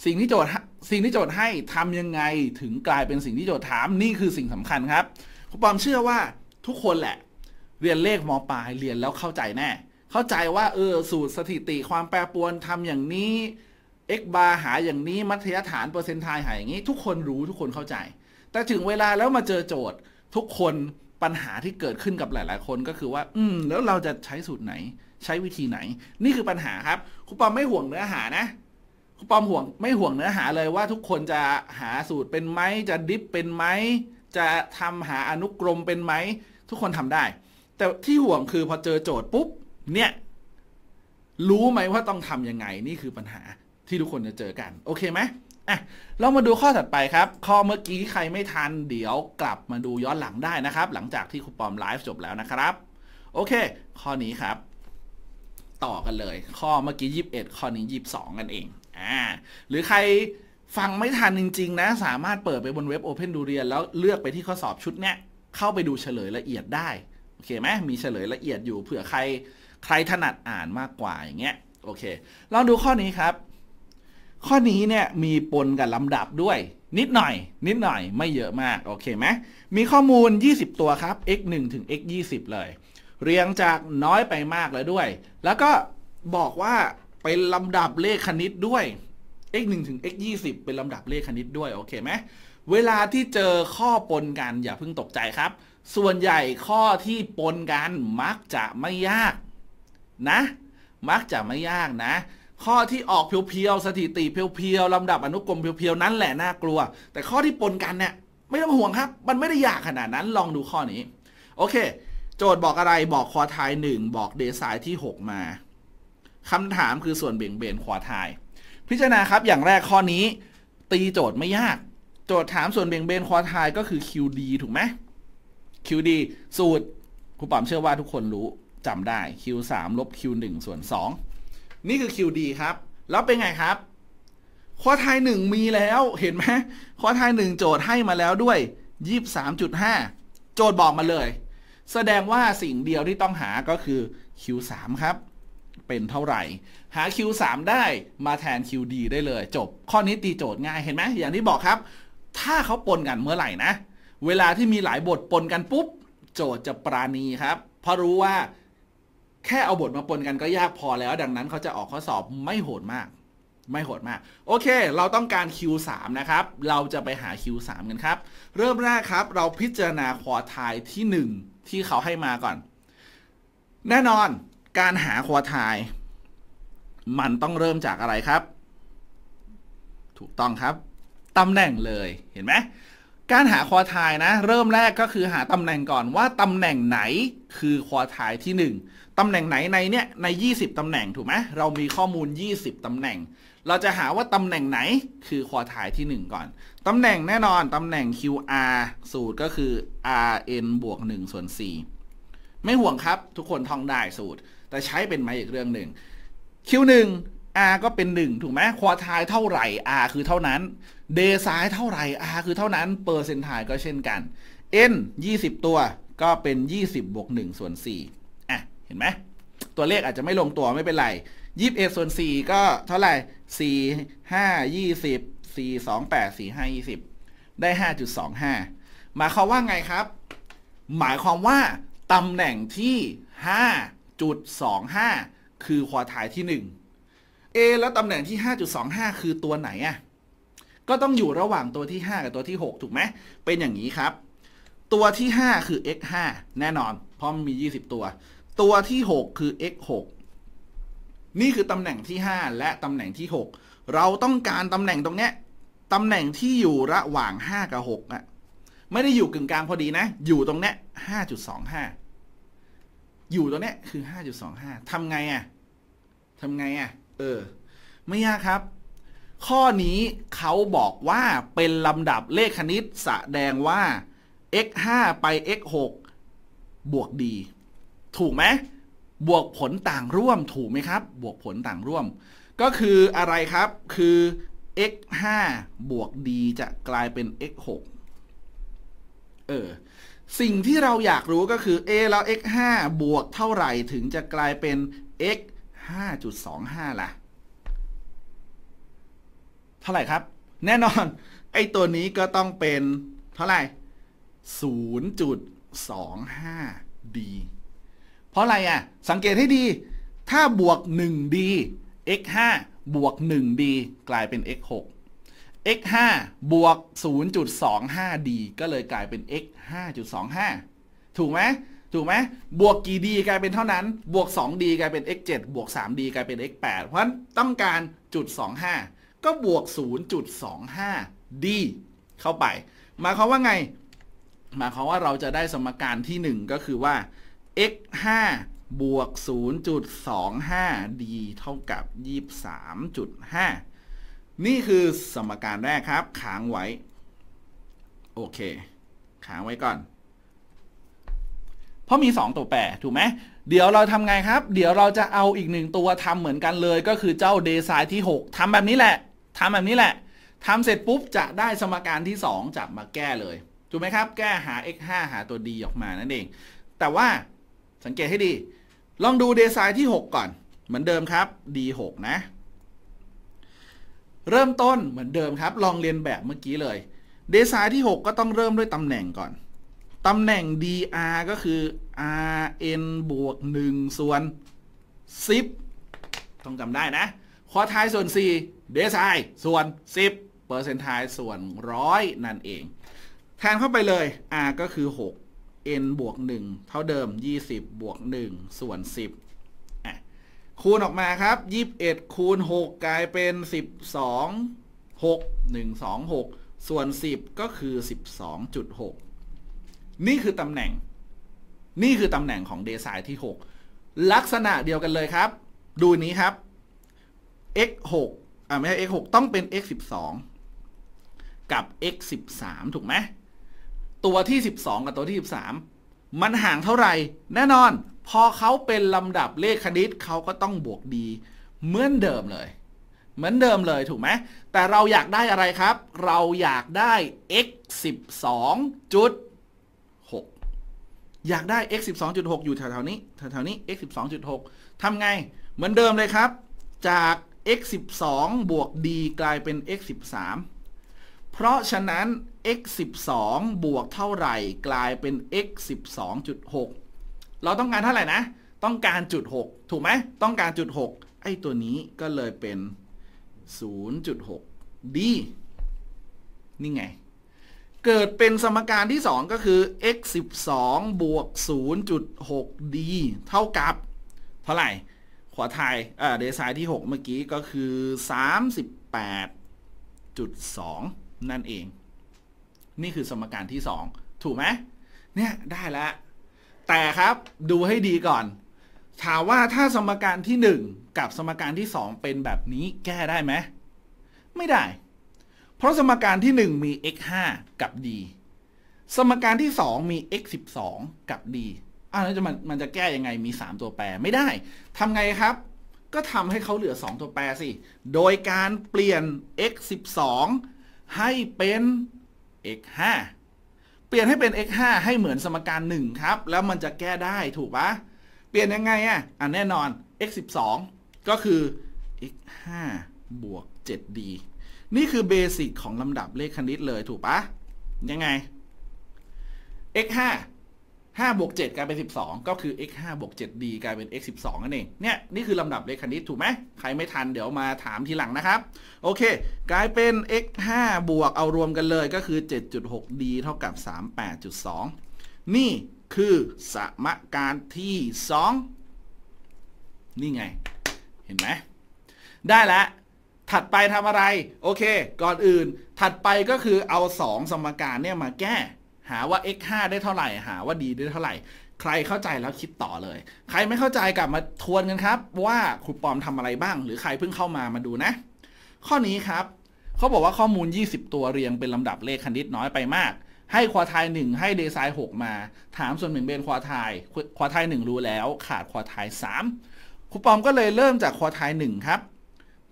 สิ่งที่โจทย์สิ่งที่โจทย์ให้ทำยังไงถึงกลายเป็นสิ่งที่โจทย์ถาม นี่คือสิ่งสำคัญครับผมปอมเชื่อว่าทุกคนแหละ เรียนเลขมปลาย เรียนแล้วเข้าใจแน่เข้าใจว่าเออสูตรสถิติความแปรปรวนทำอย่างนี้ x กบาหาอย่างนี้มัธยฐานเปอร์เซนต์ไทยหาอย่างนี้ ทุกคนรู้ทุกคนเข้าใจ แต่ถึงเวลาแล้วมาเจอโจทย์ทุกคนปัญหาที่เกิดขึ้นกับหลาย ๆ คนก็คือว่า อืม แล้วเราจะใช้สูตรไหน ใช้วิธีไหน นี่คือปัญหาครับคุณปอมไม่ห่วงเนื้อหานะคุณปอมห่วงไม่ห่วงเนื้อหาเลยว่าทุกคนจะหาสูตรเป็นไหมจะดิฟเป็นไหมจะทำหาอนุกรมเป็นไหม ทุกคนทำได้ แต่ที่ห่วงคือพอเจอโจทย์ปุ๊บเนี่ย รู้ไหมว่าต้องทํำยังไง นี่คือปัญหา ที่ทุกคนจะเจอกัน โอเคไหมอะเรามาดูข้อถัดไปครับ ข้อเมื่อกี้ใครไม่ทันเดี๋ยวกลับมาดูย้อนหลังได้นะครับ หลังจากที่ครูปอมไลฟ์จบแล้วนะครับ โอเค ข้อนี้ครับ ต่อกันเลย ข้อเมื่อกี้ 21 ข้อนี้22กันเองอ่าหรือใครฟังไม่ทันจริง ๆ นะ สามารถเปิดไปบนเว็บ Open ดูเรียนแล้วเลือกไปที่ข้อสอบชุดเนี้ยเข้าไปดูเฉลยละเอียดได้ โอเคไหมมีเฉลยละเอียดอยู่เผื่อใครใครถนัดอ่านมากกว่าอย่างเงี้ยโอเค ลองดูข้อนี้ครับข้อนี้เนี่ยมีปนกับลำดับด้วย นิดหน่อย นิดหน่อยไม่เยอะมากโอเคไหมมีข้อมูล 20 ตัวครับ x 1ถึง x 20เลย เรียงจากน้อยไปมากเลยด้วย แล้วก็บอกว่าเป็นลำดับเลขคณิตด้วย x 1ถึง x 20เป็นลำดับเลขคณิตด้วยโอเคไหมเวลาที่เจอข้อปนกันอย่าเพิ่งตกใจครับ ส่วนใหญ่ข้อที่ปนกันมักจะไม่ยาก นะ มักจะไม่ยากนะข้อที่ออกเพียว ๆ สถิติเพียวๆลำดับอนุกรมเพียวๆนั้นแหละน่ากลัว แต่ข้อที่ปนกันเนี่ยไม่ต้องห่วงครับ มันไม่ได้ยากขนาดนั้นลองดูข้อนี้ โอเค โจทย์บอกอะไรบอกคอไทยหนึ่งบอกเดซายที่6มาคำถามคือส่วนเบี่ยงเบนคอไทยพิจารณาครับ อย่างแรกข้อนี้ ตีโจทย์ไม่ยาก โจทย์ถามส่วนเบี่ยงเบนคอไทยก็คือ QD ถูกไหม QD สูตรครูป๋อมเชื่อว่าทุกคนรู้จำได้ Q3 ลบ Q1 ส่วน2นี่คือ QD ครับ แล้วเป็นไงครับ ข้อทายหนึ่งมีแล้วเห็นไหมข้อทายหนึ่งโจทย์ให้มาแล้วด้วย23.5 โจทย์บอกมาเลย แสดงว่าสิ่งเดียวที่ต้องหาก็คือ Q3 ครับ เป็นเท่าไหร่ หา Q3 ได้มาแทน QD ได้เลย จบข้อนี้ตีโจทย์ง่ายเห็นไหมอย่างที่บอกครับ ถ้าเขาปนกันเมื่อไหร่นะ เวลาที่มีหลายบทปนกันปุ๊บโจทย์จะปราณีครับเพราะรู้ว่าแค่เอาบทมาปนกันก็ยากพอแล้ว ดังนั้นเขาจะออกข้อสอบไม่โหดมาก ไม่โหดมาก โอเค เราต้องการ Q3 นะครับ เราจะไปหา Q3 กันครับ เริ่มแรกครับ เราพิจารณาควอทายที่ 1 ที่เขาให้มาก่อน แน่นอนการหาควอทาย มันต้องเริ่มจากอะไรครับ ถูกต้องครับ ตำแหน่งเลยเห็นไหมการหาคอทายนะเริ่มแรกก็คือหาตำแหน่งก่อนว่าตำแหน่งไหน คือคอทายที่ 1ตำแหน่งไหนในเนี่ยใน 20 ตำแหน่งถูกไหมเรามีข้อมูล 20ตำแหน่ง เราจะหาว่าตำแหน่งไหน คือคอทายที่ 1 ก่อน ตำแหน่งแน่นอนตำแหน่ง QR สูตรก็คือ Rn บวก1ส่วน4ไม่ห่วงครับทุกคนท่องได้สูตร แต่ใช้เป็นไหมอีกเรื่องหนึ่ง Q1 R ก็เป็น 1 ถูกไหมควอไทายเท่าไหร่ R คือเท่านั้น เดซายเท่าไหร่ R คือเท่านั้น เปอร์เซนทายก็เช่นกัน N 20 ตัว ก็เป็น 20บวก1ส่วน4อ่ะ เห็นไหม ตัวเลขอาจจะไม่ลงตัวไม่เป็นไร 21 ส่วน4ก็เท่าไหร่ 4 5 20 4 2 8 4 5 20 ได้ 5.25หมายความว่าไงครับ หมายความว่า ตำแหน่งที่ 5.25 คือควอไทายที่ 1เอแล้วตำแหน่งที่ 5.25 คือตัวไหนอ่ะ ก็ต้องอยู่ระหว่างตัวที่ 5 กับตัวที่ 6 ถูกไหมเป็นอย่างนี้ครับ ตัวที่ 5 คือ x 5แน่นอน เพราะมันมี 20 ตัว ตัวที่ 6 คือ x 6นี่คือตำแหน่งที่ 5 และตำแหน่งที่ 6 เราต้องการตำแหน่งตรงเนี้ย ตำแหน่งที่อยู่ระหว่าง 5 กับ 6อะไม่ได้อยู่กึ่งกลางพอดีนะ อยู่ตรงเนี้ย 5.25 อยู่ตรงเนี้ยคือ 5.25 ทำไงอะทำไงอะเออไม่ยากครับ ข้อนี้เขาบอกว่าเป็นลำดับเลขคณิตแสดงว่า x 5ไป x 6บวกดีถูกไหมบวกผลต่างร่วมถูกไหมครับ บวกผลต่างร่วม ก็คืออะไรครับคือ x 5บวกดีจะกลายเป็น x 6เออสิ่งที่เราอยากรู้ก็คือ a แล้ว x 5บวกเท่าไหร่ถึงจะกลายเป็น x 5.25 ล่ะ เท่าไหร่ครับ แน่นอน ไอตัวนี้ก็ต้องเป็นเท่าไหร่ 0.25d เพราะอะไรอ่ะ สังเกตให้ดี ถ้าบวก 1d x 5บวก 1d กลายเป็น x 6 x 5บวก 0.25d ก็เลยกลายเป็น x 5.25ถูกไหมถูกไหม บวกกี่ดีกลายเป็นเท่านั้น บวก2ีกลายเป็น x7 บวก3ีกลายเป็น x8 เพราะฉะนั้นต้องการจุด25 ก็บวก 0.25d เข้าไปหมายความว่าไงหมายความว่าเราจะได้สมการที่ 1 ก็คือว่า x 5บวก 0.25d เท่ากับ 23.5 นี่คือสมการแรกครับค้างไว้ โอเคค้างไว้ก่อนราะมี 2 ตัวแปรถูกไหม เดี๋ยวเราทำไงครับ เดี๋ยวเราจะเอาอีกหนึ่งตัวทำเหมือนกันเลยก็คือเจ้าเดซายที่ 6 ทำแบบนี้แหละทำแบบนี้แหละทำเสร็จปุ๊บ จะได้สมการที่ 2 จับมาแก้เลย ถูกไหมครับ แก้หา x 5หาตัว d ออกมานั่นเอง แต่ว่าสังเกตให้ดี ลองดูเดซายที่ 6 ก่อนเหมือนเดิมครับ d 6นะ เริ่มต้นเหมือนเดิมครับ ลองเรียนแบบเมื่อกี้เลยเดซายที่ 6 ก็ต้องเริ่มด้วยตำแหน่งก่อนตำแหน่ง dr ก็คือ rn บวก 1 ส่วน 10 ต้องจำได้นะคอทายส่วน4เดซายส่วน 10 เปอร์เซนทายส่วน 100 นั่นเอง แทนเข้าไปเลย r ก็คือ 6 n บวก 1 เท่าเดิม 20 บวก 1 ส่วน 10 คูณออกมาครับ 21 คูณ 6 กลายเป็น 12 6 1 2 6ส่วน 10 ก็คือ 12.6นี่คือตำแหน่ง นี่คือตำแหน่งของเดซายที่ 6 ลักษณะเดียวกันเลยครับ ดูนี้ครับ x 6อ่าไม่ใช่ x 6ต้องเป็น x 12กับ x 13ถูกไหมตัวที่ 12 กับตัวที่ 13 มันห่างเท่าไหร่ แน่นอน พอเขาเป็นลำดับเลขคณิตเขาก็ต้องบวกดี เหมือนเดิมเลย เหมือนเดิมเลย ถูกไหมแต่เราอยากได้อะไรครับ เราอยากได้ x 12จุดอยากได้ x 12.6อยู่แถวๆนี้ แถวๆนี้ x 12.6ทำไง เหมือนเดิมเลยครับ จาก x 12บวก d กลายเป็น x 13เพราะฉะนั้น x 12บวกเท่าไหร่กลายเป็น x 12.6เราต้องการเท่าไหร่นะ ต้องการจุด6ถูกไหม ต้องการจุด6ไอ้ตัวนี้ก็เลยเป็น 0.6 d นี่ไงเกิดเป็นสมการที่ 2 ก็คือ x 12บวก0.6 d เท่ากับ เท่าไหร่ขทายเเดซายที่ 6 เมื่อกี้ก็คือ 38.2 นั่นเอง นี่คือสมการที่ 2 ถูกไหมเนี่ยได้แล้ว แต่ครับดูให้ดีก่อน ถามว่าถ้าสมการที่ 1 กับสมการที่ 2 เป็นแบบนี้แก้ได้ไหม ไม่ได้เพราะสมการที่ 1 มี x 5กับ d สมการที่ 2 มี x 12กับ d อ้าวแล้วจะมันมันจะแก้ยังไงมี 3 ตัวแปรไม่ได้ทำไงครับ ก็ทำให้เขาเหลือ 2 ตัวแปรสิ โดยการเปลี่ยน x 12ให้เป็น x 5เปลี่ยนให้เป็น x 5ให้เหมือนสมการ1ครับแล้วมันจะแก้ได้ถูกปะเปลี่ยนยังไงอ่ะอ่ะแน่นอน x 12ก็คือ x 5บวก 7d นี่คือเบสิกของลำดับเลขคณิตเลยถูกปะยังไง x 5 5บวก7 กลายเป็น 12 ก็คือ x 5บวก 7d กลายเป็น x 12นั่นเองเนี่ยนี่คือลำดับเลขคณิตถูกไหมใครไม่ทันเดี๋ยวมาถามทีหลังนะครับ โอเค กลายเป็น x 5บวกเอารวมกันเลยก็คือ 7.6d เท่ากับ 38.2 นี่คือสมการที่ 2 นี่ไงเห็นไหม ได้แล้วถัดไปทำอะไร โอเคก่อนอื่น ถัดไปก็คือเอา 2 สมการเนี่ยมาแก้ หาว่า x 5ได้เท่าไหร่ หาว่าดีได้เท่าไหร่ ใครเข้าใจแล้วคิดต่อเลย ใครไม่เข้าใจกลับมาทวนกันครับ ว่าครูปอมทำอะไรบ้าง หรือใครเพิ่งเข้ามามาดูนะ ข้อนี้ครับเขาบอกว่าข้อมูล 20 ตัวเรียงเป็นลำดับเลขคณิตน้อยไปมาก ให้ควอไทหนึ่งให้เดซายหกมา ถามส่วนหนึ่งเป็นควอไทควอไทหนึ่งรู้แล้ว ขาดควอไทสามครูปอมก็เลยเริ่มจากควอไทหนึ่งครับ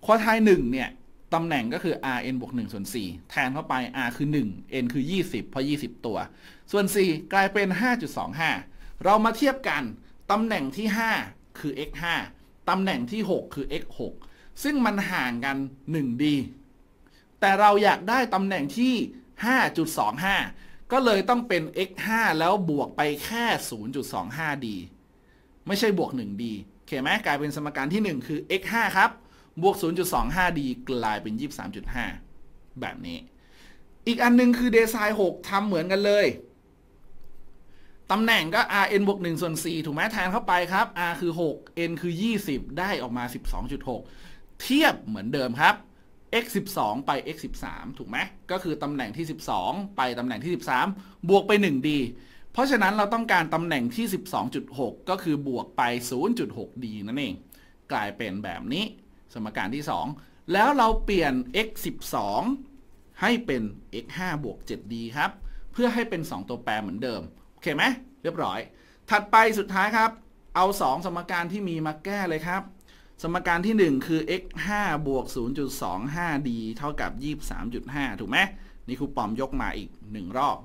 ควอไทหนึ่งเนี่ย ตำแหน่งก็คือ r n บวก1 ส่วน 4 แทนเข้าไป r คือ 1 n คือ 20 เพราะ 20 ตัว ส่วน 4 กลายเป็น 5.25 เรามาเทียบกัน ตำแหน่งที่ 5 คือ x 5ตำแหน่งที่ 6 คือ x 6ซึ่งมันห่างกัน1ีแต่เราอยากได้ตำแหน่งที่ 5.25 ก็เลยต้องเป็น x 5แล้วบวกไปแค่0 2 5ีไม่ใช่บวก1ีเข้าไหมกลายเป็นสมการที่ 1 คือ x 5ครับบวก0 2 5ีกลายเป็น 23.5 แบบนี้ อีกอันนึงคือเดซายหกทำเหมือนกันเลย ตำแหน่งก็ rn บวก 1 ส่วน 4 ถูกไหมแทนเข้าไปครับ r คือ 6 n คือ 20 ได้ออกมา 12.6 เทียบเหมือนเดิมครับ x 12ไป x 13ถูกไหมก็คือตำแหน่งที่ 12 ไปตำแหน่งที่ 13 บวกไป1ีเพราะฉะนั้นเราต้องการตำแหน่งที่ 12.6 ก็คือบวกไป 0 6ีนั่นเอง กลายเป็นแบบนี้สมการที่ 2 แล้วเราเปลี่ยน x 12ให้เป็น x 5บวก 7d ครับ เพื่อให้เป็น 2 ตัวแปรเหมือนเดิมโอเคไหมเรียบร้อย ถัดไปสุดท้ายครับ เอา 2 สมการที่มีมาแก้เลยครับ สมการที่ 1 คือ x 5บวก 0.25d เท่ากับ23.5 ถูกไหม นี่ครูปอมยกมาอีก 1 รอบ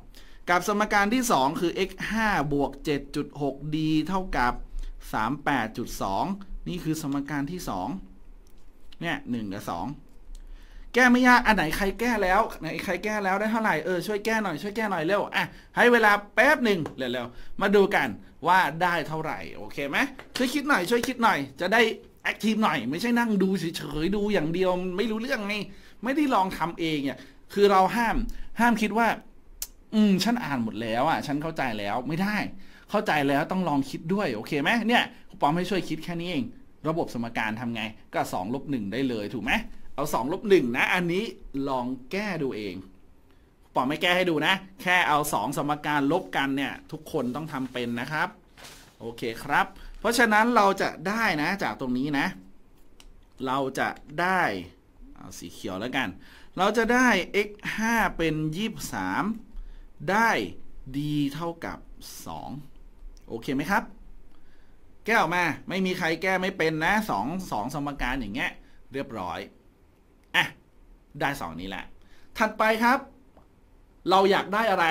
กับสมการที่ 2 คือ x 5บวก 7.6d เท่ากับ 38.2 นี่คือสมการที่ 2เนี่ยหนึ่งกับสองแก้ไม่ยากอันไหนใครแก้ แล้วไหนใครแก้แล้วได้เท่าไหร่เออช่วยแก้หน่อยช่วยแก้หน่อยเร็วอ่ะให้ เวลาแป๊บหนึ่งเร็วๆมาดูกันว่าได้เท่าไหร่โอเคไหมช่วยคิดหน่อย ช่วยคิดหน่อยจะได้แอคทีฟหน่อย ไม่ใช่นั่งดูเฉยๆดูอย่างเดียวไม่รู้เรื่องไงไม่ได้ลองทำเองเนี่ยคือเราห้ามห้ามคิดว่าอืมฉันอ่านหมดแล้วอ่ะฉันเข้าใจแล้วไม่ได้ เข้าใจแล้วต้องลองคิดด้วยโอเคไหมเนี่ยปอมให้ช่วยคิดแค่นี้เองระบบสมการทำไงก็2ลบ1ได้เลยถูกไหมเอา2ลบ1นะอันนี้ลองแก้ดูเองปอไม่แก้ให้ดูนะ แค่เอา 2 สมการลบกันเนี่ยทุกคนต้องทำเป็นนะครับ โอเคครับ เพราะฉะนั้นเราจะได้นะจากตรงนี้นะ เราจะได้ เอาสีเขียวแล้วกัน เราจะได้ x 5เป็น 23 ได้ d เท่ากับ 2โอเคไหมครับแก้ออกมาไม่มีใครแก้ไม่เป็นนะสองสองสมการอย่างเงี้ยเรียบร้อยอ่ะได้สองนี้แหละ ถัดไปครับ เราอยากได้อะไร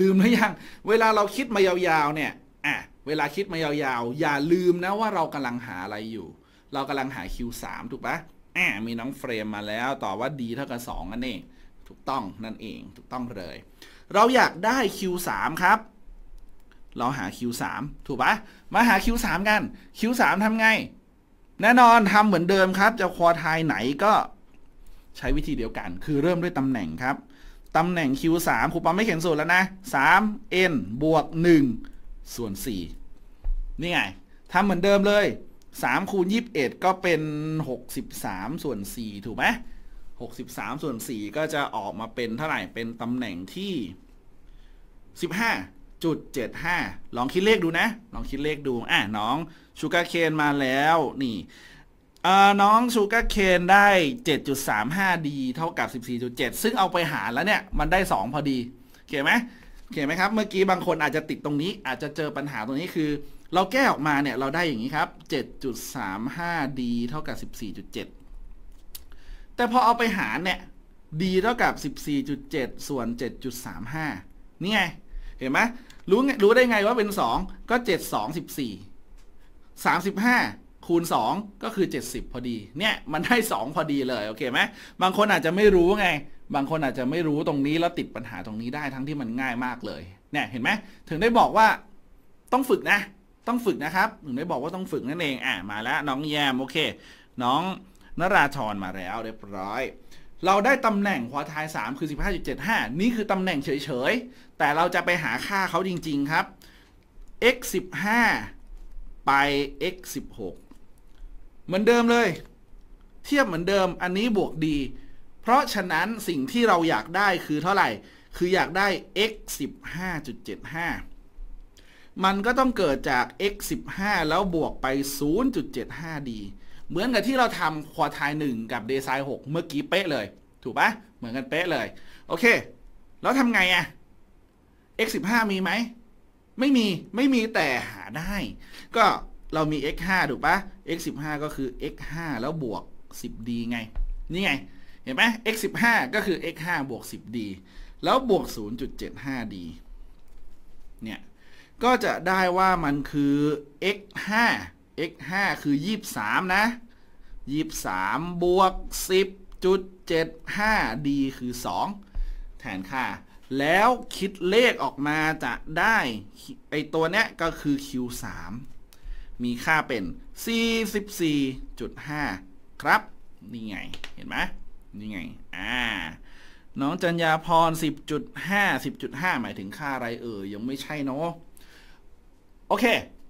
ลืมหรือยังเวลาเราคิดมายาวๆเนี่ยอ่ะเวลาคิดมายาวๆอย่าลืมนะว่าเรากำลังหาอะไรอยู่ เรากำลังหา Q3 ถูกปะอ่ะมีน้องเฟรมมาแล้วต่อว่า D เท่ากับ2นั่นเอง ถูกต้องนั่นเองถูกต้องเลย เราอยากได้ Q3 ครับเราหา Q3 ถูกปะ มาหา Q3 กัน Q3 ทำไง แน่นอนทำเหมือนเดิมครับ จะควอายไหนก็ใช้วิธีเดียวกัน คือเริ่มด้วยตำแหน่งครับ ตำแหน่ง Q3 ครูปอมไม่เขียนสูตรแล้วนะ 3n บวก 1 ส่วน 4นี่ไง ทำเหมือนเดิมเลย 3 คูณ 21 ก็เป็น 63 ส่วน 4 ถูกไหม63 ส่วน 4 ก็จะออกมาเป็นเท่าไหร่ เป็นตำแหน่งที่ 15จุดเจ็ดห้าลองคิดเลขดูนะลองคิดเลขดูอ่ะน้องชูการ์เคนมาแล้วนี่น้องชูการ์เคนได้ 7.35D เท่ากับ 14.7 ซึ่งเอาไปหารแล้วเนี่ยมันได้ 2 พอดีเข้าไหมเข้าไหมครับ เมื่อกี้บางคนอาจจะติดตรงนี้ อาจจะเจอปัญหาตรงนี้คือ เราแก้ออกมาเนี่ยเราได้อย่างนี้ครับ 7.35D เท่ากับ 14.7 แต่พอเอาไปหารเนี่ย D เท่ากับ 14.7 ส่วน 7.35 นี่ไงเห็นไหมรู้ไรู้ได้ไงว่าเป็นสองก็เจ็ดสองสิบสี่สามสิบห้าคูณ 2 ก็คือ 70 พอดีเนี่ยมันได้ 2 พอดีเลยโอเคไหมบางคนอาจจะไม่รู้ไงบางคนอาจจะไม่รู้ตรงนี้แล้วติดปัญหาตรงนี้ได้ทั้งที่มันง่ายมากเลยเนี่ยเห็นไหม ถึงได้บอกว่าต้องฝึกนะ ต้องฝึกนะครับถึงได้บอกว่าต้องฝึกนั่นเองอ่ะมาแล้วน้องแยมโอเคน้องนราธรมาแล้วเรียบร้อย เราได้ตำแหน่งควอไทย3 คือ 15.75 นี่คือตำแหน่งเฉยแต่เราจะไปหาค่าเขาจริงๆครับ x 1 5ไป x 1 6เหมือนเดิมเลย เทียบเหมือนเดิม อันนี้บวกดี เพราะฉะนั้นสิ่งที่เราอยากได้คือเท่าไหร่ คืออยากได้ x 15.75มันก็ต้องเกิดจาก x 15แล้วบวกไป 0.75d เหมือนกับที่เราทำควอาทหนึ่งกับเดซาย6เมื่อกี้เป๊ะเลย ถูกปะ เหมือนกันเป๊ะเลย โอเค แล้วทำไงอะ่ะ X15 มีไหม ไม่มี ไม่มีแต่หาได้ ก็ เรามี X5 ถูกปะ X15 ก็คือ X5 แล้วบวก 10D ไง นี่ไง เห็นไหม X15 ก็คือ X5 บวก 10D แล้วบวก 0.75D เนี่ย ก็จะได้ว่ามันคือ X5 X5 คือ 23 นะ 23บวก 10.75D คือ 2 แทนค่าแล้วคิดเลขออกมาจะได้ ไอตัวเนี้ยก็คือ Q3 มีค่าเป็น 44.5 ครับ นี่ไง เห็นไหม นี่ไง อ่า น้องจัญญาพร 10.5 10.5 หมายถึงค่าอะไรเอ่ยยังไม่ใช่เนาะ โอเค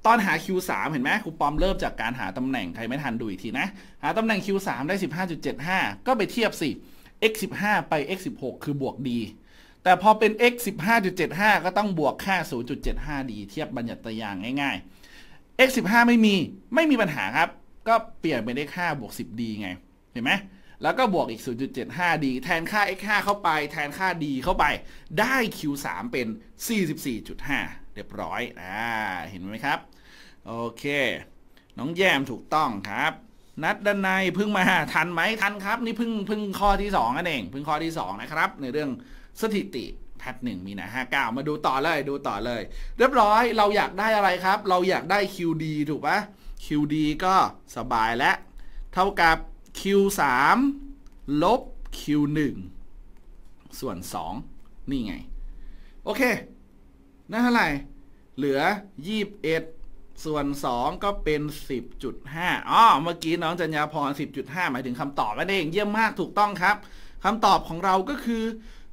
ตอนหา Q3 เห็นไหมครูปอมเริ่มจากการหาตำแหน่ง ใครไม่ทันดูอีกทีนะ หาตำแหน่ง Q3 ได้ 15.75 ก็ไปเทียบสิ x15 ไป x16 คือบวกดีแต่พอเป็น x 15.75 ก็ต้องบวกค่า0.75ดีเทียบบัญญัติตัวอย่างง่ายๆ x 15 ไม่มีไม่มีปัญหาครับ ก็เปลี่ยนเป็น x 5บวก1 0ีไง เห็นไหมแล้วก็บวกอีก0 7 5ีแทนค่า x 5เข้าไป แทนค่า d เข้าไปได้ q 3เป็น 44.5 เรียบร้อยอ่าเห็นไหมครับ โอเค น้องแยมถูกต้องครับ นัดด้านในเพิ่งมาทันไหมทันครับ นี่เพิ่งเพิ่งข้อที่2นั่นเองเพิ่งข้อที่2นะครับในเรื่องสถิติแพทหนึ่งมีนะห้าเก้ามาดูต่อเลยดูต่อเลย เรียบร้อยเราอยากได้อะไรครับ เราอยากได้ QD ถูกปะ QD ก็สบายและ เท่ากับ Q3 ลบ Q1 ส่วน 2นี่ไง โอเคนั่นเท่าไหร่ เหลือ 21 ส่วน 2 ก็เป็น 10.5อ๋อเมื่อกี้น้องจัญญาพร10.5 หมายถึงคำตอบนั่นเอง เยี่ยมมากถูกต้องครับคำตอบของเราก็คือ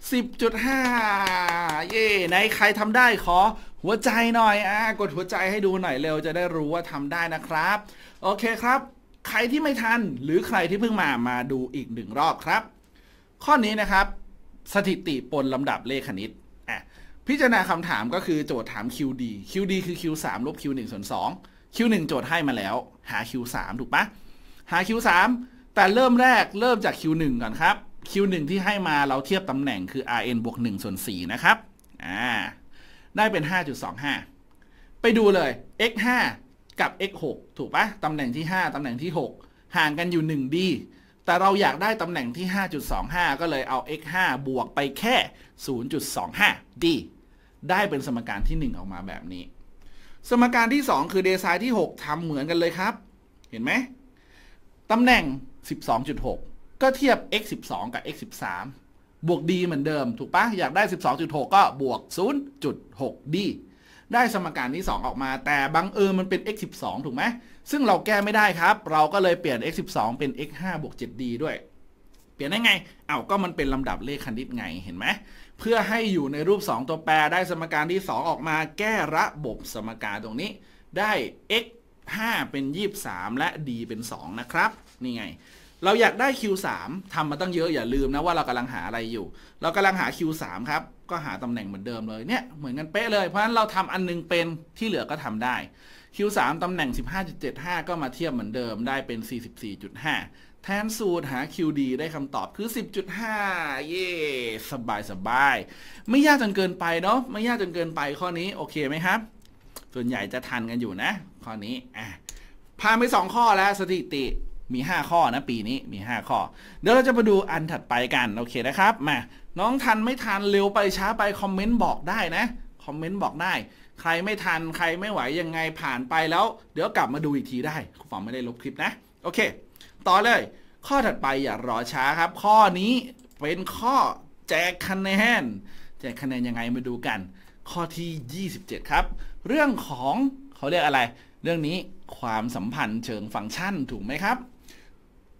10.5 เย่ไหนใครทำได้ขอหัวใจหน่อยอ่ะกดหัวใจให้ดูหน่อยเร็วจะได้รู้ว่าทำได้นะครับ โอเคครับ ใครที่ไม่ทันหรือใครที่เพิ่งมา มาดูอีกหนึ่งรอบครับ ข้อนี้นะครับ สถิติปนลำดับเลขคณิตอ่ะพิจารณาคำถามก็คือโจทย์ถาม QD QD คือ Q3 ลบ Q1 ส่วน2 Q1 โจทย์ให้มาแล้ว หา Q3 ถูกปะหา Q3 แต่เริ่มแรกเริ่มจาก Q1 ก่อนครับ Q1 ที่ให้มาเราเทียบตำแหน่งคือ Rn บวก 1 ส่วน4นะครับอ่าได้เป็น 5.25 ไปดูเลย x 5กับ x 6ถูกปะตำแหน่งที่ 5 ตำแหน่งที่ 6 ห่างกันอยู่ 1D แต่เราอยากได้ตำแหน่งที่ 5.25 ก็เลยเอา x 5บวกไปแค่ 0.25d ได้เป็นสมการที่ 1 ออกมาแบบนี้ สมการที่ 2 คือเดซายที่ 6ทำเหมือนกันเลยครับ เห็นไหม ตำแหน่ง 12.6ก็เทียบ x 12กับ x 13บวก d เหมือนเดิมถูกปะ อยากได้ 12.6 ก็บวก 0.6d ได้สมการนี้2ออกมา แต่บังเอิญมันเป็น x 12ถูกไหม ซึ่งเราแก้ไม่ได้ครับ เราก็เลยเปลี่ยน x 12เป็น x 5บวก 7d ด้วย เปลี่ยนได้ไง เอาาก็มันเป็นลำดับเลขคณิตไง เห็นไหม เพื่อให้อยู่ในรูป 2 ตัวแปรได้สมการที่ 2 ออกมา แก้ระบบสมการตรงนี้ ได้ x 5เป็น 23 และ d เป็น 2 นะครับ นี่ไงเราอยากได้ Q3 ทำมาตั้งเยอะอย่าลืมนะว่าเรากำลังหาอะไรอยู่ เรากำลังหา Q3 ครับ ก็หาตำแหน่งเหมือนเดิมเลยเนี่ยเหมือนกันเป๊ะเลย เพราะฉะนั้นเราทำอันนึงเป็นที่เหลือก็ทำได้ Q3 ตำแหน่ง 15.75 ก็มาเทียบเหมือนเดิมได้เป็น 44.5 แทนสูตรหา QD ได้คำตอบคือ 10.5 เย่สบายสบายไม่ยากจนเกินไปเนาะไม่ยากจนเกินไปข้อนี้โอเคไหมครับส่วนใหญ่จะทันกันอยู่นะ ข้อนี้อ่ะผ่านไป2ข้อแล้วสถิติมี 5 ข้อนะ ปีนี้มี 5 ข้อ เดี๋ยวเราจะมาดูอันถัดไปกันโอเคนะครับ มาน้องทันไม่ทัน เร็วไปช้าไปคอมเมนต์บอกได้นะคอมเมนต์บอกได้ใครไม่ทันใครไม่ไหวยังไงผ่านไปแล้ว เดี๋ยวกลับมาดูอีกทีได้ครูฝังไม่ได้ลบคลิปนะ โอเค ต่อเลย ข้อถัดไปอย่ารอช้าครับ ข้อนี้เป็นข้อ แจกคะแนนแจกคะแนนยังไงมาดูกัน ข้อที่27 ครับ เรื่องของเขาเรียกอะไร เรื่องนี้ความสัมพันธ์เชิงฟังก์ชันถูกไหมครับ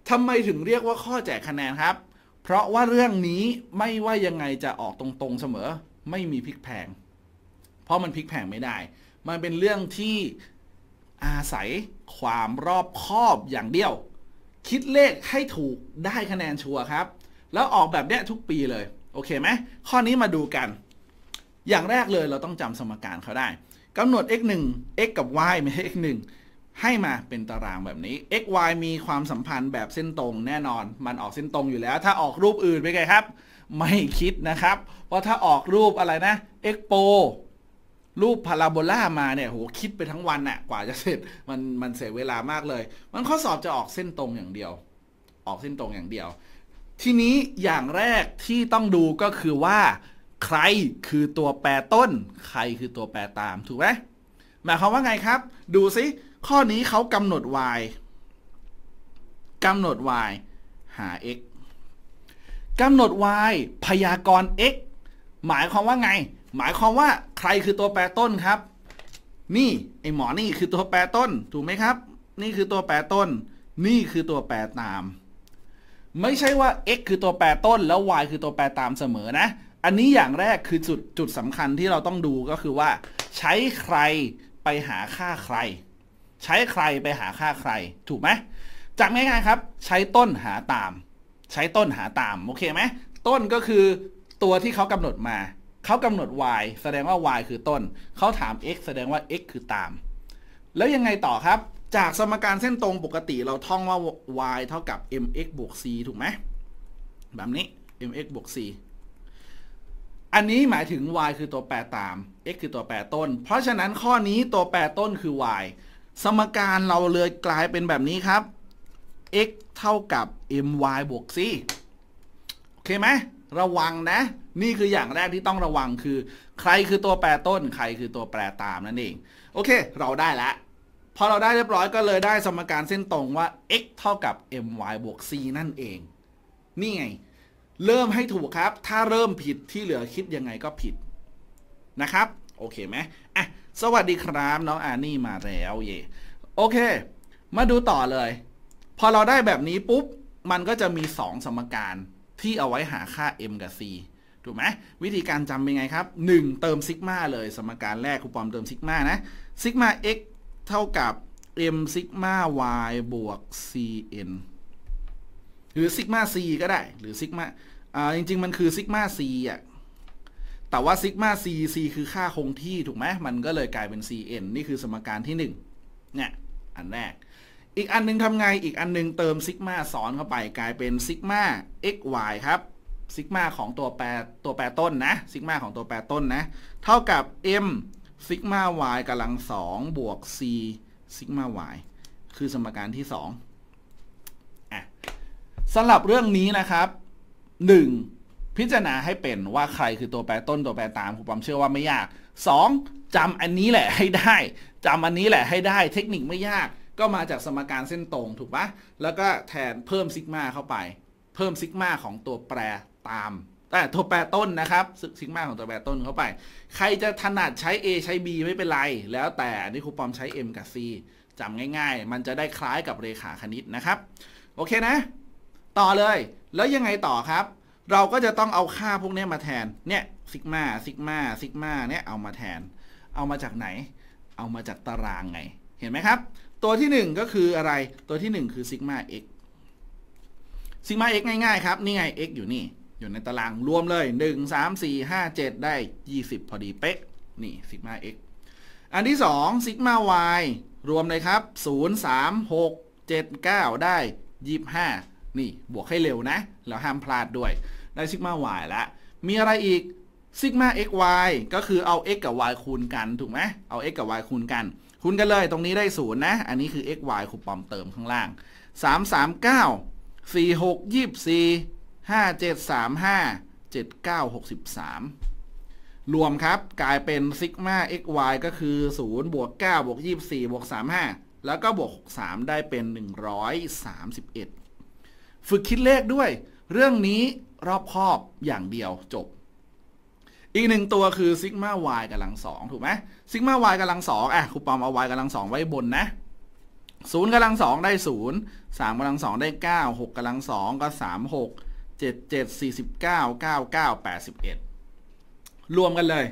ทำไมถึงเรียกว่าข้อแจกคะแนนครับ เพราะว่าเรื่องนี้ไม่ว่ายังไงจะออกตรงๆเสมอ ไม่มีพลิกแพง เพราะมันพลิกแพงไม่ได้ มันเป็นเรื่องที่อาศัยความรอบคอบอย่างเดียว คิดเลขให้ถูกได้คะแนนชัวร์ครับ แล้วออกแบบเนี้ยทุกปีเลย โอเคไหมข้อนี้มาดูกัน อย่างแรกเลยเราต้องจำสมการเขาได้กำหนด x 1 x กับ y ไม่ใช่ x 1ให้มาเป็นตารางแบบนี้ x y มีความสัมพันธ์แบบเส้นตรงแน่นอน มันออกเส้นตรงอยู่แล้ว ถ้าออกรูปอื่นไปไงครับ ไม่คิดนะครับ เพราะถ้าออกรูปอะไรนะ x p o รูปพาราโบลามาเนี่ย โห คิดไปทั้งวันน่ะกว่าจะเสร็จมันมันเสียเวลามากเลย มันข้อสอบจะออกเส้นตรงอย่างเดียว ออกเส้นตรงอย่างเดียว ทีนี้อย่างแรกที่ต้องดูก็คือว่า ใครคือตัวแปรต้น ใครคือตัวแปรตาม ถูกไหมหมายความว่าไงครับ ดูซิข้อนี้เขากำหนด y กำหนด y หา x กำหนด y พยากรณ์ x หมายความว่าไง หมายความว่าใครคือตัวแปรต้นครับ นี่ไอหมอนี่คือตัวแปรต้นถูกไหมครับ นี่คือตัวแปรต้น นี่คือตัวแปรตาม ไม่ใช่ว่า x คือตัวแปรต้นแล้ว y คือตัวแปรตามเสมอนะ อันนี้อย่างแรกคือจุดจุดสำคัญที่เราต้องดูก็คือว่า ใช้ใครไปหาค่าใครใช้ใครไปหาค่าใครถูกไหมจาง่ายๆครับ ใช้ต้นหาตาม ใช้ต้นหาตามโอเคไหมต้นก็คือตัวที่เขากำหนดมา เขากำหนด y แสดงว่า y คือต้น เขาถาม x แสดงว่า x คือตาม แล้วยังไงต่อครับ จากสมการเส้นตรงปกติเราท่องว่า y เท่ากับ mx บวก c ถูกไหมแบบนี้ mx บวก c อันนี้หมายถึง y คือตัวแปรตาม x คือตัวแปรต้น เพราะฉะนั้นข้อนี้ตัวแปรต้นคือ y สมการเราเลยกลายเป็นแบบนี้ครับ x เท่ากับ my บวก c โอเคไหมระวังนะ นี่คืออย่างแรกที่ต้องระวังคือ ใครคือตัวแปรต้นใครคือตัวแปรตามนั่นเองโอเค เราได้ละพอเราได้เรียบร้อยก็เลยได้สมการเส้นตรงว่า x เท่ากับ my บวก c นั่นเอง นี่ไง เริ่มให้ถูกครับถ้าเริ่มผิดที่เหลือคิดยังไงก็ผิดนะครับโอเคไหมอ่ะสวัสดีครับ น้องอานี่มาแล้วเย่โอเค มาดูต่อเลย พอเราได้แบบนี้ปุ๊บ มันก็จะมี 2 สมการที่เอาไว้หาค่า m กับ c ถูกไหมวิธีการจำเป็นไงครับ 1 เติมซิกมาเลยสมการแรกครูปอมเติมซิกมานะซิกมา x เท่ากับ m ซิกมา y บวก cn หรือซิกมา c ก็ได้หรือซิกมาอ่าจริง ๆ มันคือซิกมา c อ่ะแต่ว่าซิกมา c c คือค่าคงที่ถูกไหมมันก็เลยกลายเป็น cn นี่คือสมการที่1เนี่ยอันแรก อีกอันนึงทำไง อีกอันนึงเติมซิกมาซ้อนเข้าไปกลายเป็นซิกมา xy ครับซิกมาของตัวแปรตัวแปรต้นนะซิกมาของตัวแปรต้นนะ เท่ากับ m ซิกมา y กำลังสองบวก c ซิกมา y คือสมการที่2อ่ะสำหรับเรื่องนี้นะครับ 1พิจารณาให้เป็นว่าใครคือตัวแปรต้นตัวแปรตามครูปอมเชื่อว่าไม่ยาก 2. จำอันนี้แหละให้ได้จำอันนี้แหละให้ได้ เทคนิคไม่ยาก ก็มาจากสมการเส้นตรงถูกปะแล้วก็แทนเพิ่มซิกมาเข้าไป เพิ่มซิกมาของตัวแปรตามแต่ตัวแปรต้นนะครับซิกมาของตัวแปรต้นเข้าไป ใครจะถนัดใช้ A ใช้ B ไม่เป็นไร แล้วแต่นี่ครูปอมใช้ M กับ C จำง่ายๆ มันจะได้คล้ายกับเรขาคณิตนะครับ โอเคนะ ต่อเลย แล้วยังไงต่อครับเราก็จะต้องเอาค่าพวกนี้มาแทน เนี่ยซิกมาซิกมาซิกมาเนี่ยเอามาแทน เอามาจากไหน เอามาจากตารางไง เห็นไหมครับ ตัวที่ 1 ก็คืออะไร ตัวที่ 1 คือซิกมา x ซิกมา x ง่ายๆครับ นี่ไง x อยู่นี่ อยู่ในตารางรวมเลย 1 3 4 5 7 ได้ 20 พอดีเป๊ะ นี่ซิกมา x อันที่2ซิกมา y รวมเลยครับ 0 3 6 7 9 ได้ 25 นี่บวกให้เร็วนะ แล้วห้ามพลาดด้วยได้ซิกมา y แล้ว มีอะไรอีก ซิกมา xy ก็คือเอา x กับ y คูณกัน ถูกไหม เอา x กับ y คูณกัน คูณกันเลย ตรงนี้ได้ศูนย์นะ อันนี้คือ xy คูปอมเติมข้างล่าง 3 3 9 4 6 24 5 7 3 5 7 9 63 รวมครับ กลายเป็นซิกมา xy ก็คือ0บวก 9 บวก 24 บวก 35 แล้วก็บวก63ได้เป็น 131 ฝึกคิดเลขด้วย เรื่องนี้รอบครอบ อย่างเดียวจบ อีกหนึ่งตัวคือซิกมา y กำลังสองถูกไหมซิกมา y กำลังสองอ่ะครูปอมเอา y กำลังสองไว้บนนะศูนย์กำลังสองได้ศูนย์สามกำลังสองได้เก้าหกกำลังสองก็สามหกเจ็ดเจ็ดสี่สิบเก้าเก้าเก้าแปดสิบเอ็ดรวมกันเลย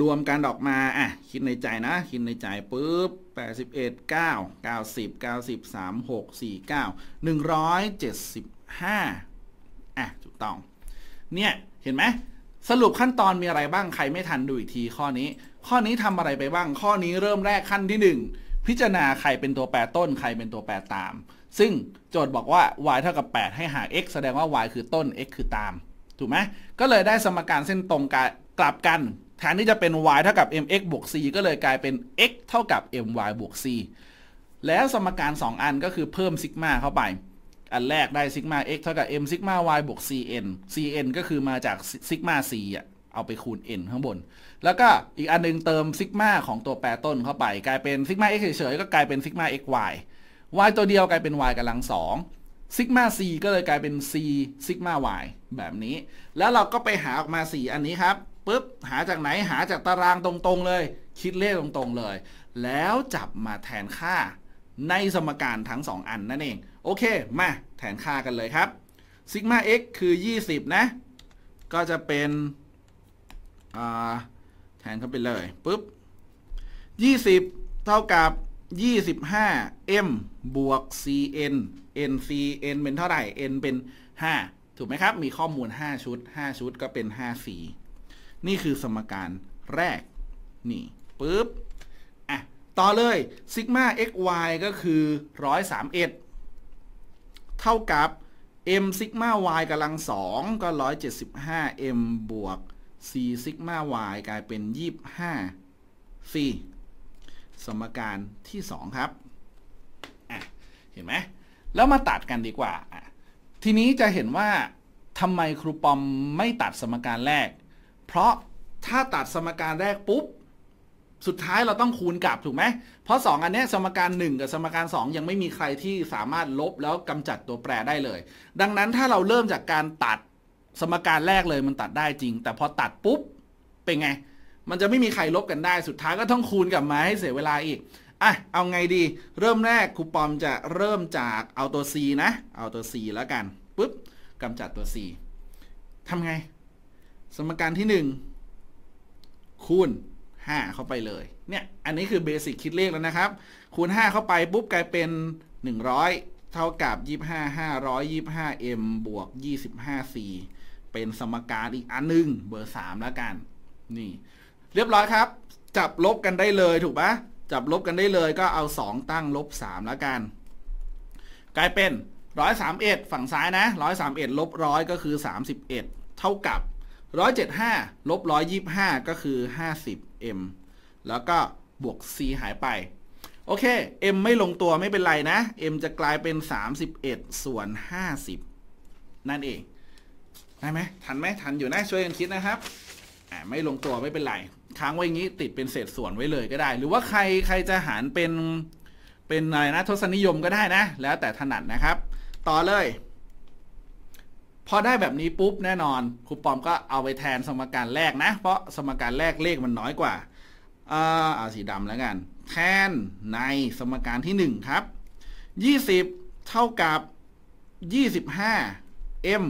รวมกันออกมาอ่ะคิดในใจนะ คิดในใจปุ๊บแปดสิบเอ็ดเก้าเก้าสิบเก้าสิบสามหกสี่เก้าหนึ่งร้อยเจ็ดสิบห้าอ่ะถูกต้องเนี่ยเห็นไหมสรุปขั้นตอนมีอะไรบ้างใครไม่ทันดูอีกทีข้อนี้ ข้อนี้ทำอะไรไปบ้างข้อนี้เริ่มแรกขั้นที่ 1 พิจารณาใครเป็นตัวแปรต้นใครเป็นตัวแปรตาม ซึ่งโจทย์บอกว่า y เท่ากับ 8 ให้หา x แสดงว่า y คือต้น x คือตามถูกไหมก็เลยได้สมการเส้นตรงกลับกันแทนที่จะเป็น y เท่ากับ mx บวก c ก็เลยกลายเป็น x เท่ากับ my บวก c แล้วสมการ 2อันก็คือเพิ่มซิกมาเข้าไปอันแรกได้ซิกมา x เท่ากับ m ซิกมา y บวก cn cn ก็คือมาจากซิกมา c อ่ะ เอาไปคูณ n ข้างบน แล้วก็อีกอันนึงเติมซิกมาของตัวแปรต้นเข้าไป กลายเป็นซิกมา x เฉยๆก็กลายเป็นซิกมา xy y ตัวเดียวกลายเป็น y กำลังสองซิกมา c ก็เลยกลายเป็น c ซิกมา y แบบนี้ แล้วเราก็ไปหาออกมา 4 อันนี้ครับปุ๊บ หาจากไหนหาจากตารางตรง ๆ เลย คิดเลขตรงๆเลย แล้วจับมาแทนค่าในสมการทั้ง 2 อัน นั่นเอง โอเค มาแทนค่ากันเลยครับซิกมา x คือ 20 นะ ก็จะเป็นแทนเข้าไปเลยปุ๊บ20 เท่ากับ 25m บวก cn ncn เป็นเท่าไหร่ n เป็น 5 ถูกไหมครับ มีข้อมูล 5 ชุด 5 ชุดก็เป็น5 4นี่คือสมการแรก นี่ปุ๊บต่อเลยซิกมาเ xy ก็คือ 131 เท่ากับ m ซิกมา y กำลังสองก็175 m บวก c ซิกมา y กลายเป็น 25 c สมการที่ 2 ครับเห็นไหมแล้วมาตัดกันดีกว่า ทีนี้จะเห็นว่าทำไมครูปอมไม่ตัดสมการแรก เพราะถ้าตัดสมการแรกปุ๊บสุดท้ายเราต้องคูณกลับ ถูกไหมเพราะ 2 อันนี้ สมการ1กับสมการ 2 ยังไม่มีใครที่สามารถลบแล้วกำจัดตัวแปรได้เลย ดังนั้นถ้าเราเริ่มจากการตัดสมการแรกเลยมันตัดได้จริง แต่พอตัดปุ๊บเป็นไง มันจะไม่มีใครลบกันได้ สุดท้ายก็ต้องคูณกลับมาให้เสียเวลาอีกอ่ะเอาไงดี เริ่มแรกครูปอมจะเริ่มจากเอาตัว c นะ เอาตัว c แล้วกันปุ๊บกำจัดตัว c ทำไง สมการที่ 1 คูณ5 เข้าไปเลย เนี่ย อันนี้คือเบสิกคิดเลขแล้วนะครับ คูณ 5 เข้าไปปุ๊บกลายเป็น 100 เท่ากับ 25 525m บวก 25c เป็นสมการอีกอันหนึ่งเบอร์ 3 แล้วกัน นี่เรียบร้อยครับ จับลบกันได้เลยถูกปะจับลบกันได้เลยก็เอา 2 ตั้งลบ 3 แล้วกันกลายเป็น 131 ฝั่งซ้ายนะ 131ลบร้อยก็คือ 31 เท่ากับ175ลบ125 ก็คือ 50 m แล้วก็บวก c หายไปโอเค m ไม่ลงตัวไม่เป็นไรนะ m จะกลายเป็น 31 ส่วน 50 นั่นเอง ได้ไหม ทันไหม ทันอยู่นะช่วยกันคิดนะครับ ไม่ลงตัวไม่เป็นไรค้างไว้อย่างนี้ติดเป็นเศษส่วนไว้เลยก็ได้ หรือว่าใครใครจะหารเป็นเป็นอะไรนะทศนิยมก็ได้นะ แล้วแต่ถนัดนะครับ ต่อเลยพอได้แบบนี้ปุ๊บแน่นอนครูปอมก็เอาไปแทนสมการแรกนะ เพราะสมการแรกเลขมันน้อยกว่าอ่าเอาสีดำแล้วกัน แทนในสมการที่ 1 ครับ 20 เท่ากับ25 m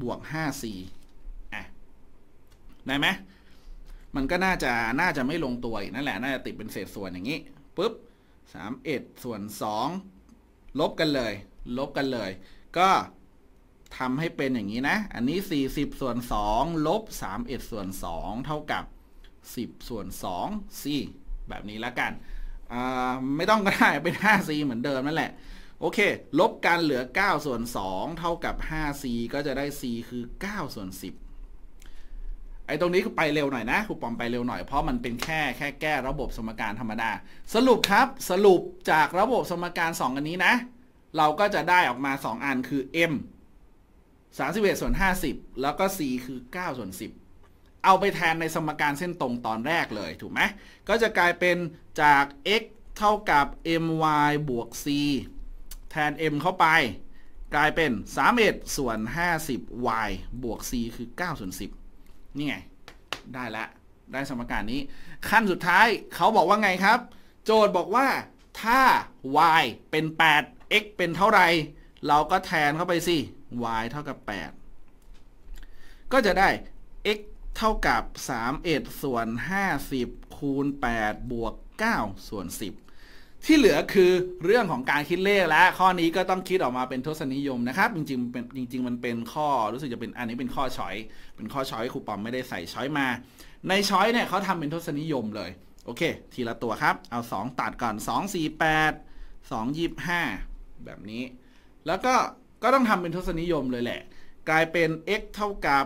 บวก 5c อ่ะได้ไหมมันก็น่าจะน่าจะไม่ลงตัวนั่นแหละน่าจะติดเป็นเศษส่วนอย่างนี้ ปุ๊บ31ส่วน2ลบกันเลย ลบกันเลยก็ทำให้เป็นอย่างนี้นะ อันนี้ 40 ส่วน 2 ลบ31ส่วน2เท่ากับ 10 ส่วน 2 c แบบนี้แล้วกันไม่ต้องก็ได้เป็น 5c เหมือนเดิมนั่นแหละโอเค ลบกันเหลือ 9 ส่วน 2 เท่ากับ 5c ก็จะได้ c คือ 9 ส่วน 10ไอ้ตรงนี้ก็ไปเร็วหน่อยนะครูปอมไปเร็วหน่อย เพราะมันเป็นแค่แค่แก้ระบบสมการธรรมดา สรุปครับ สรุปจากระบบสมการ 2 อันนี้นะเราก็จะได้ออกมา 2 อันคือ m 31 ส่วน 50 แล้วก็ c คือ 9 ส่วน 10 เอาไปแทนในสมการเส้นตรงตอนแรกเลย ถูกไหม ก็จะกลายเป็นจาก x เท่ากับ my บวก c แทน m เข้าไป กลายเป็น31ส่วน 50 y บวก c คือ 9 ส่วน 10 นี่ไง ได้ละ ได้สมการนี้ ขั้นสุดท้ายเขาบอกว่าไงครับ โจทย์บอกว่าถ้า y เป็น 8 x เป็นเท่าไหร่เราก็แทนเข้าไปสิ y เท่ากับ 8 ก็จะได้ x เท่ากับ31ส่วน50คูณ8บวก9ส่วน10 ที่เหลือคือเรื่องของการคิดเลขและ ข้อนี้ก็ต้องคิดออกมาเป็นทศนิยมนะครับจริงๆเป็นจริงๆมันเป็นข้อรู้สึกจะเป็นอันนี้เป็นข้อช้อย เป็นข้อช้อยครูปอมไม่ได้ใส่ช้อยมา ในช้อยเนี่ยเขาทำเป็นทศนิยมเลย โอเค ทีละตัวครับ เอา 2 ตัดก่อน 2 4 8 2 25แบบนี้ แล้วก็ ก็ต้องทำเป็นทศนิยมเลยแหละ กลายเป็น x เท่ากับ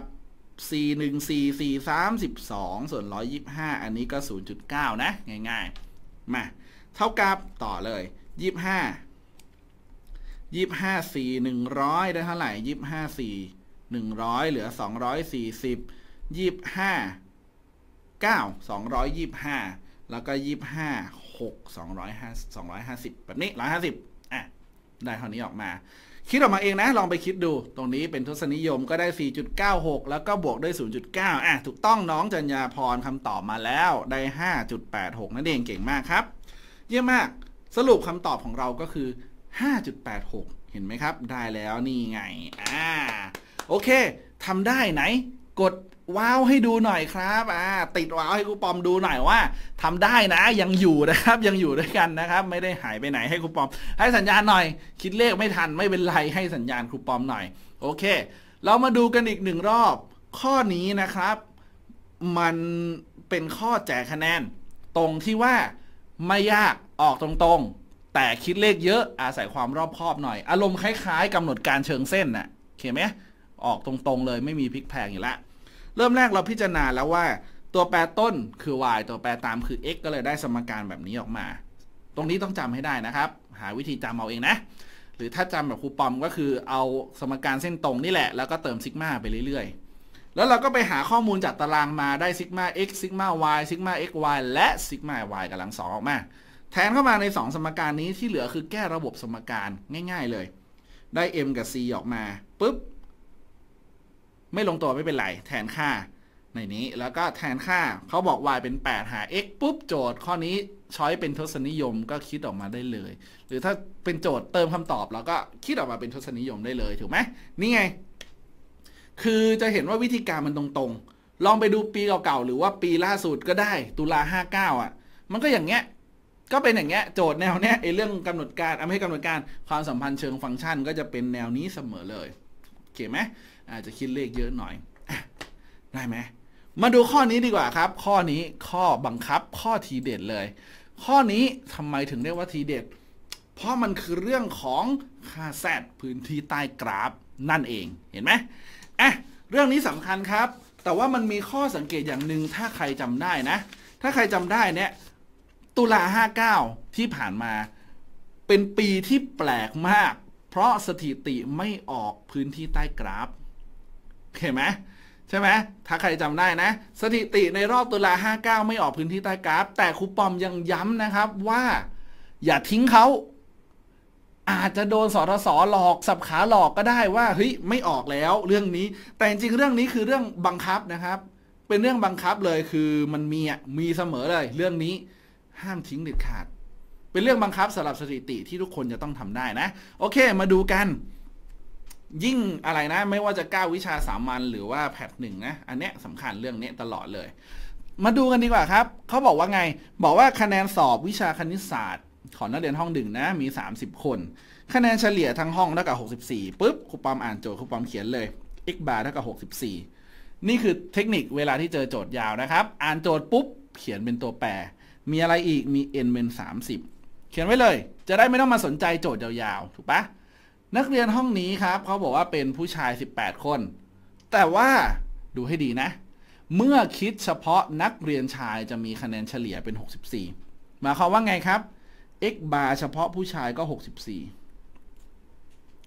c 1 c 4 32 ส่วน125 อันนี้ก็ 0.9 นะ ง่ายๆ มา เท่ากับต่อเลย 25 25 4 100 ได้เท่าไหร่ 25 4 100 เหลือ 240 25 9 225 แล้วก็ 25 6 250 250แบบนี้ 150ได้เท่านี้ออกมา คิดออกมาเองนะลองไปคิดดู ตรงนี้เป็นทศนิยมก็ได้ 4.96 แล้วก็บวกด้วย 0.9อ่ะถูกต้องน้องจัญญาพรคำตอบมาแล้วได้ 5.86 นั่นเองเก่งมากครับ เยี่ยมมาก สรุปคำตอบของเราก็คือ 5.86 เห็นไหมครับ ได้แล้วนี่ไงอ่าโอเคทำได้ไหนกดว้าวให้ดูหน่อยครับอ่าติดว้าวให้ครูปอมดูหน่อยว่า ทำได้นะยังอยู่นะครับยังอยู่ด้วยกันนะครับ ไม่ได้หายไปไหนให้ครูปอม ให้สัญญาณหน่อยคิดเลขไม่ทันไม่เป็นไรให้สัญญาณครูปอมหน่อย โอเค เรามาดูกันอีกหนึ่งรอบ ข้อนี้นะครับ มันเป็นข้อแจกคะแนนตรงที่ว่าไม่ยากออกตรงๆ แต่คิดเลขเยอะอาศัยความรอบคอบหน่อย อารมณ์คล้าย ๆกำหนดการเชิงเส้นนะ่ะเข้าไหมออกตรงๆเลยไม่มีพลิกแพงอยู่แล้วเริ่มแรกเราพิจารณาแล้วว่า ตัวแปรต้นคือ y ตัวแปรตามคือ x ก็เลยได้สมการแบบนี้ออกมา ตรงนี้ต้องจำให้ได้นะครับ หาวิธีจำเอาเองนะ หรือถ้าจำแบบครูปอมก็คือ เอาสมการเส้นตรงนี่แหละ แล้วก็เติมซิกมาไปเรื่อยๆ แล้วเราก็ไปหาข้อมูลจากตารางมาได้ซิกมา x ซิกมา y ซิกมา xy และซิกมา y กาลังสองออกมา แทนเข้ามาใน 2 สมการนี้ที่เหลือคือแก้ระบบสมการง่ายๆ เลย ได้ m กับ c ออกมาปุ๊บไม่ลงตัวไม่เป็นไรแทนค่าในนี้แล้วก็แทนค่าเขาบอก y เป็น 8 หา x ปุ๊บโจทย์ข้อนี้ช้อยเป็นทศนิยมก็คิดออกมาได้เลย หรือถ้าเป็นโจทย์เติมคำตอบเราก็คิดออกมาเป็นทศนิยมได้เลยถูกไหมนี่ไง คือจะเห็นว่าวิธีการมันตรงๆ ลองไปดูปีเก่าๆหรือว่า ปีล่าสุดก็ได้ ตุลา 59 อ่ะมันก็อย่างเงี้ย ก็เป็นอย่างเงี้ยโจทย์แนวเนี้ยไอ้เรื่องกำหนดการเอาไม่ให้กำหนดการความสัมพันธ์เชิงฟังก์ชัน ก็จะเป็นแนวนี้เสมอเลยโอเคไหมอาจจะคิดเลขเยอะหน่อย ได้ไหม มาดูข้อนี้ดีกว่าครับ ข้อนี้ข้อบังคับข้อทีเด็ดเลย ข้อนี้ทำไมถึงเรียกว่าทีเด็ดเพราะมันคือเรื่องของค่าแซดพื้นที่ใต้กราฟนั่นเองเห็นไหมอ่ะเรื่องนี้สำคัญครับ แต่ว่ามันมีข้อสังเกตอย่างหนึ่งถ้าใครจำได้นะ ถ้าใครจำได้เนี่ยตุลา 59 ที่ผ่านมา เป็นปีที่แปลกมาก เพราะสถิติไม่ออกพื้นที่ใต้กราฟเห็นไหมใช่ไหมถ้าใครจำได้นะ สถิติในรอบตุลา59 ไม่ออกพื้นที่ใต้กราฟแต่ครูปอมยังย้ำนะครับว่าอย่าทิ้งเขา อาจจะโดนสทศหลอก สับขาหลอกก็ได้ว่าเฮ้ยไม่ออกแล้วเรื่องนี้ แต่จริงเรื่องนี้คือเรื่องบังคับนะครับ เป็นเรื่องบังคับเลยคือมันมีอ่ะมีเสมอเลย เรื่องนี้ ห้ามทิ้งเด็ดขาด เป็นเรื่องบังคับสำหรับสถิติที่ทุกคนจะต้องทำได้นะ โอเค มาดูกันยิ่งอะไรนะไม่ว่าจะก้าวิชาสามัญหรือว่าแพทหนึ่งนะ อันเนี้ยสำคัญเรื่องเนี้ยตลอดเลย มาดูกันดีกว่าครับเขาบอกว่าไงบอกว่าคะแนนสอบวิชาคณิตศาสตร์ ของนักเรียนห้องหนึ่งนะ มี 30 คน คะแนนเฉลี่ยทั้งห้องเท่ากับ 64ปุ๊บครูปอมอ่านโจทย์ครูปอมเขียนเลยอกบาร์เท่ากับ64 นี่คือเทคนิคเวลาที่เจอโจทย์ยาวนะครับ อ่านโจทย์ปุ๊บเขียนเป็นตัวแปรมีอะไรอีกมี n เป็น30 เขียนไว้เลย จะได้ไม่ต้องมาสนใจโจทย์ยาวๆถูกปะนักเรียนห้องนี้ครับเขาบอกว่าเป็นผู้ชาย 18 คน แต่ว่าดูให้ดีนะ เมื่อคิดเฉพาะนักเรียนชายจะมีคะแนนเฉลี่ยเป็น 64หมายความว่าไงครับ x bar เฉพาะผู้ชายก็ 64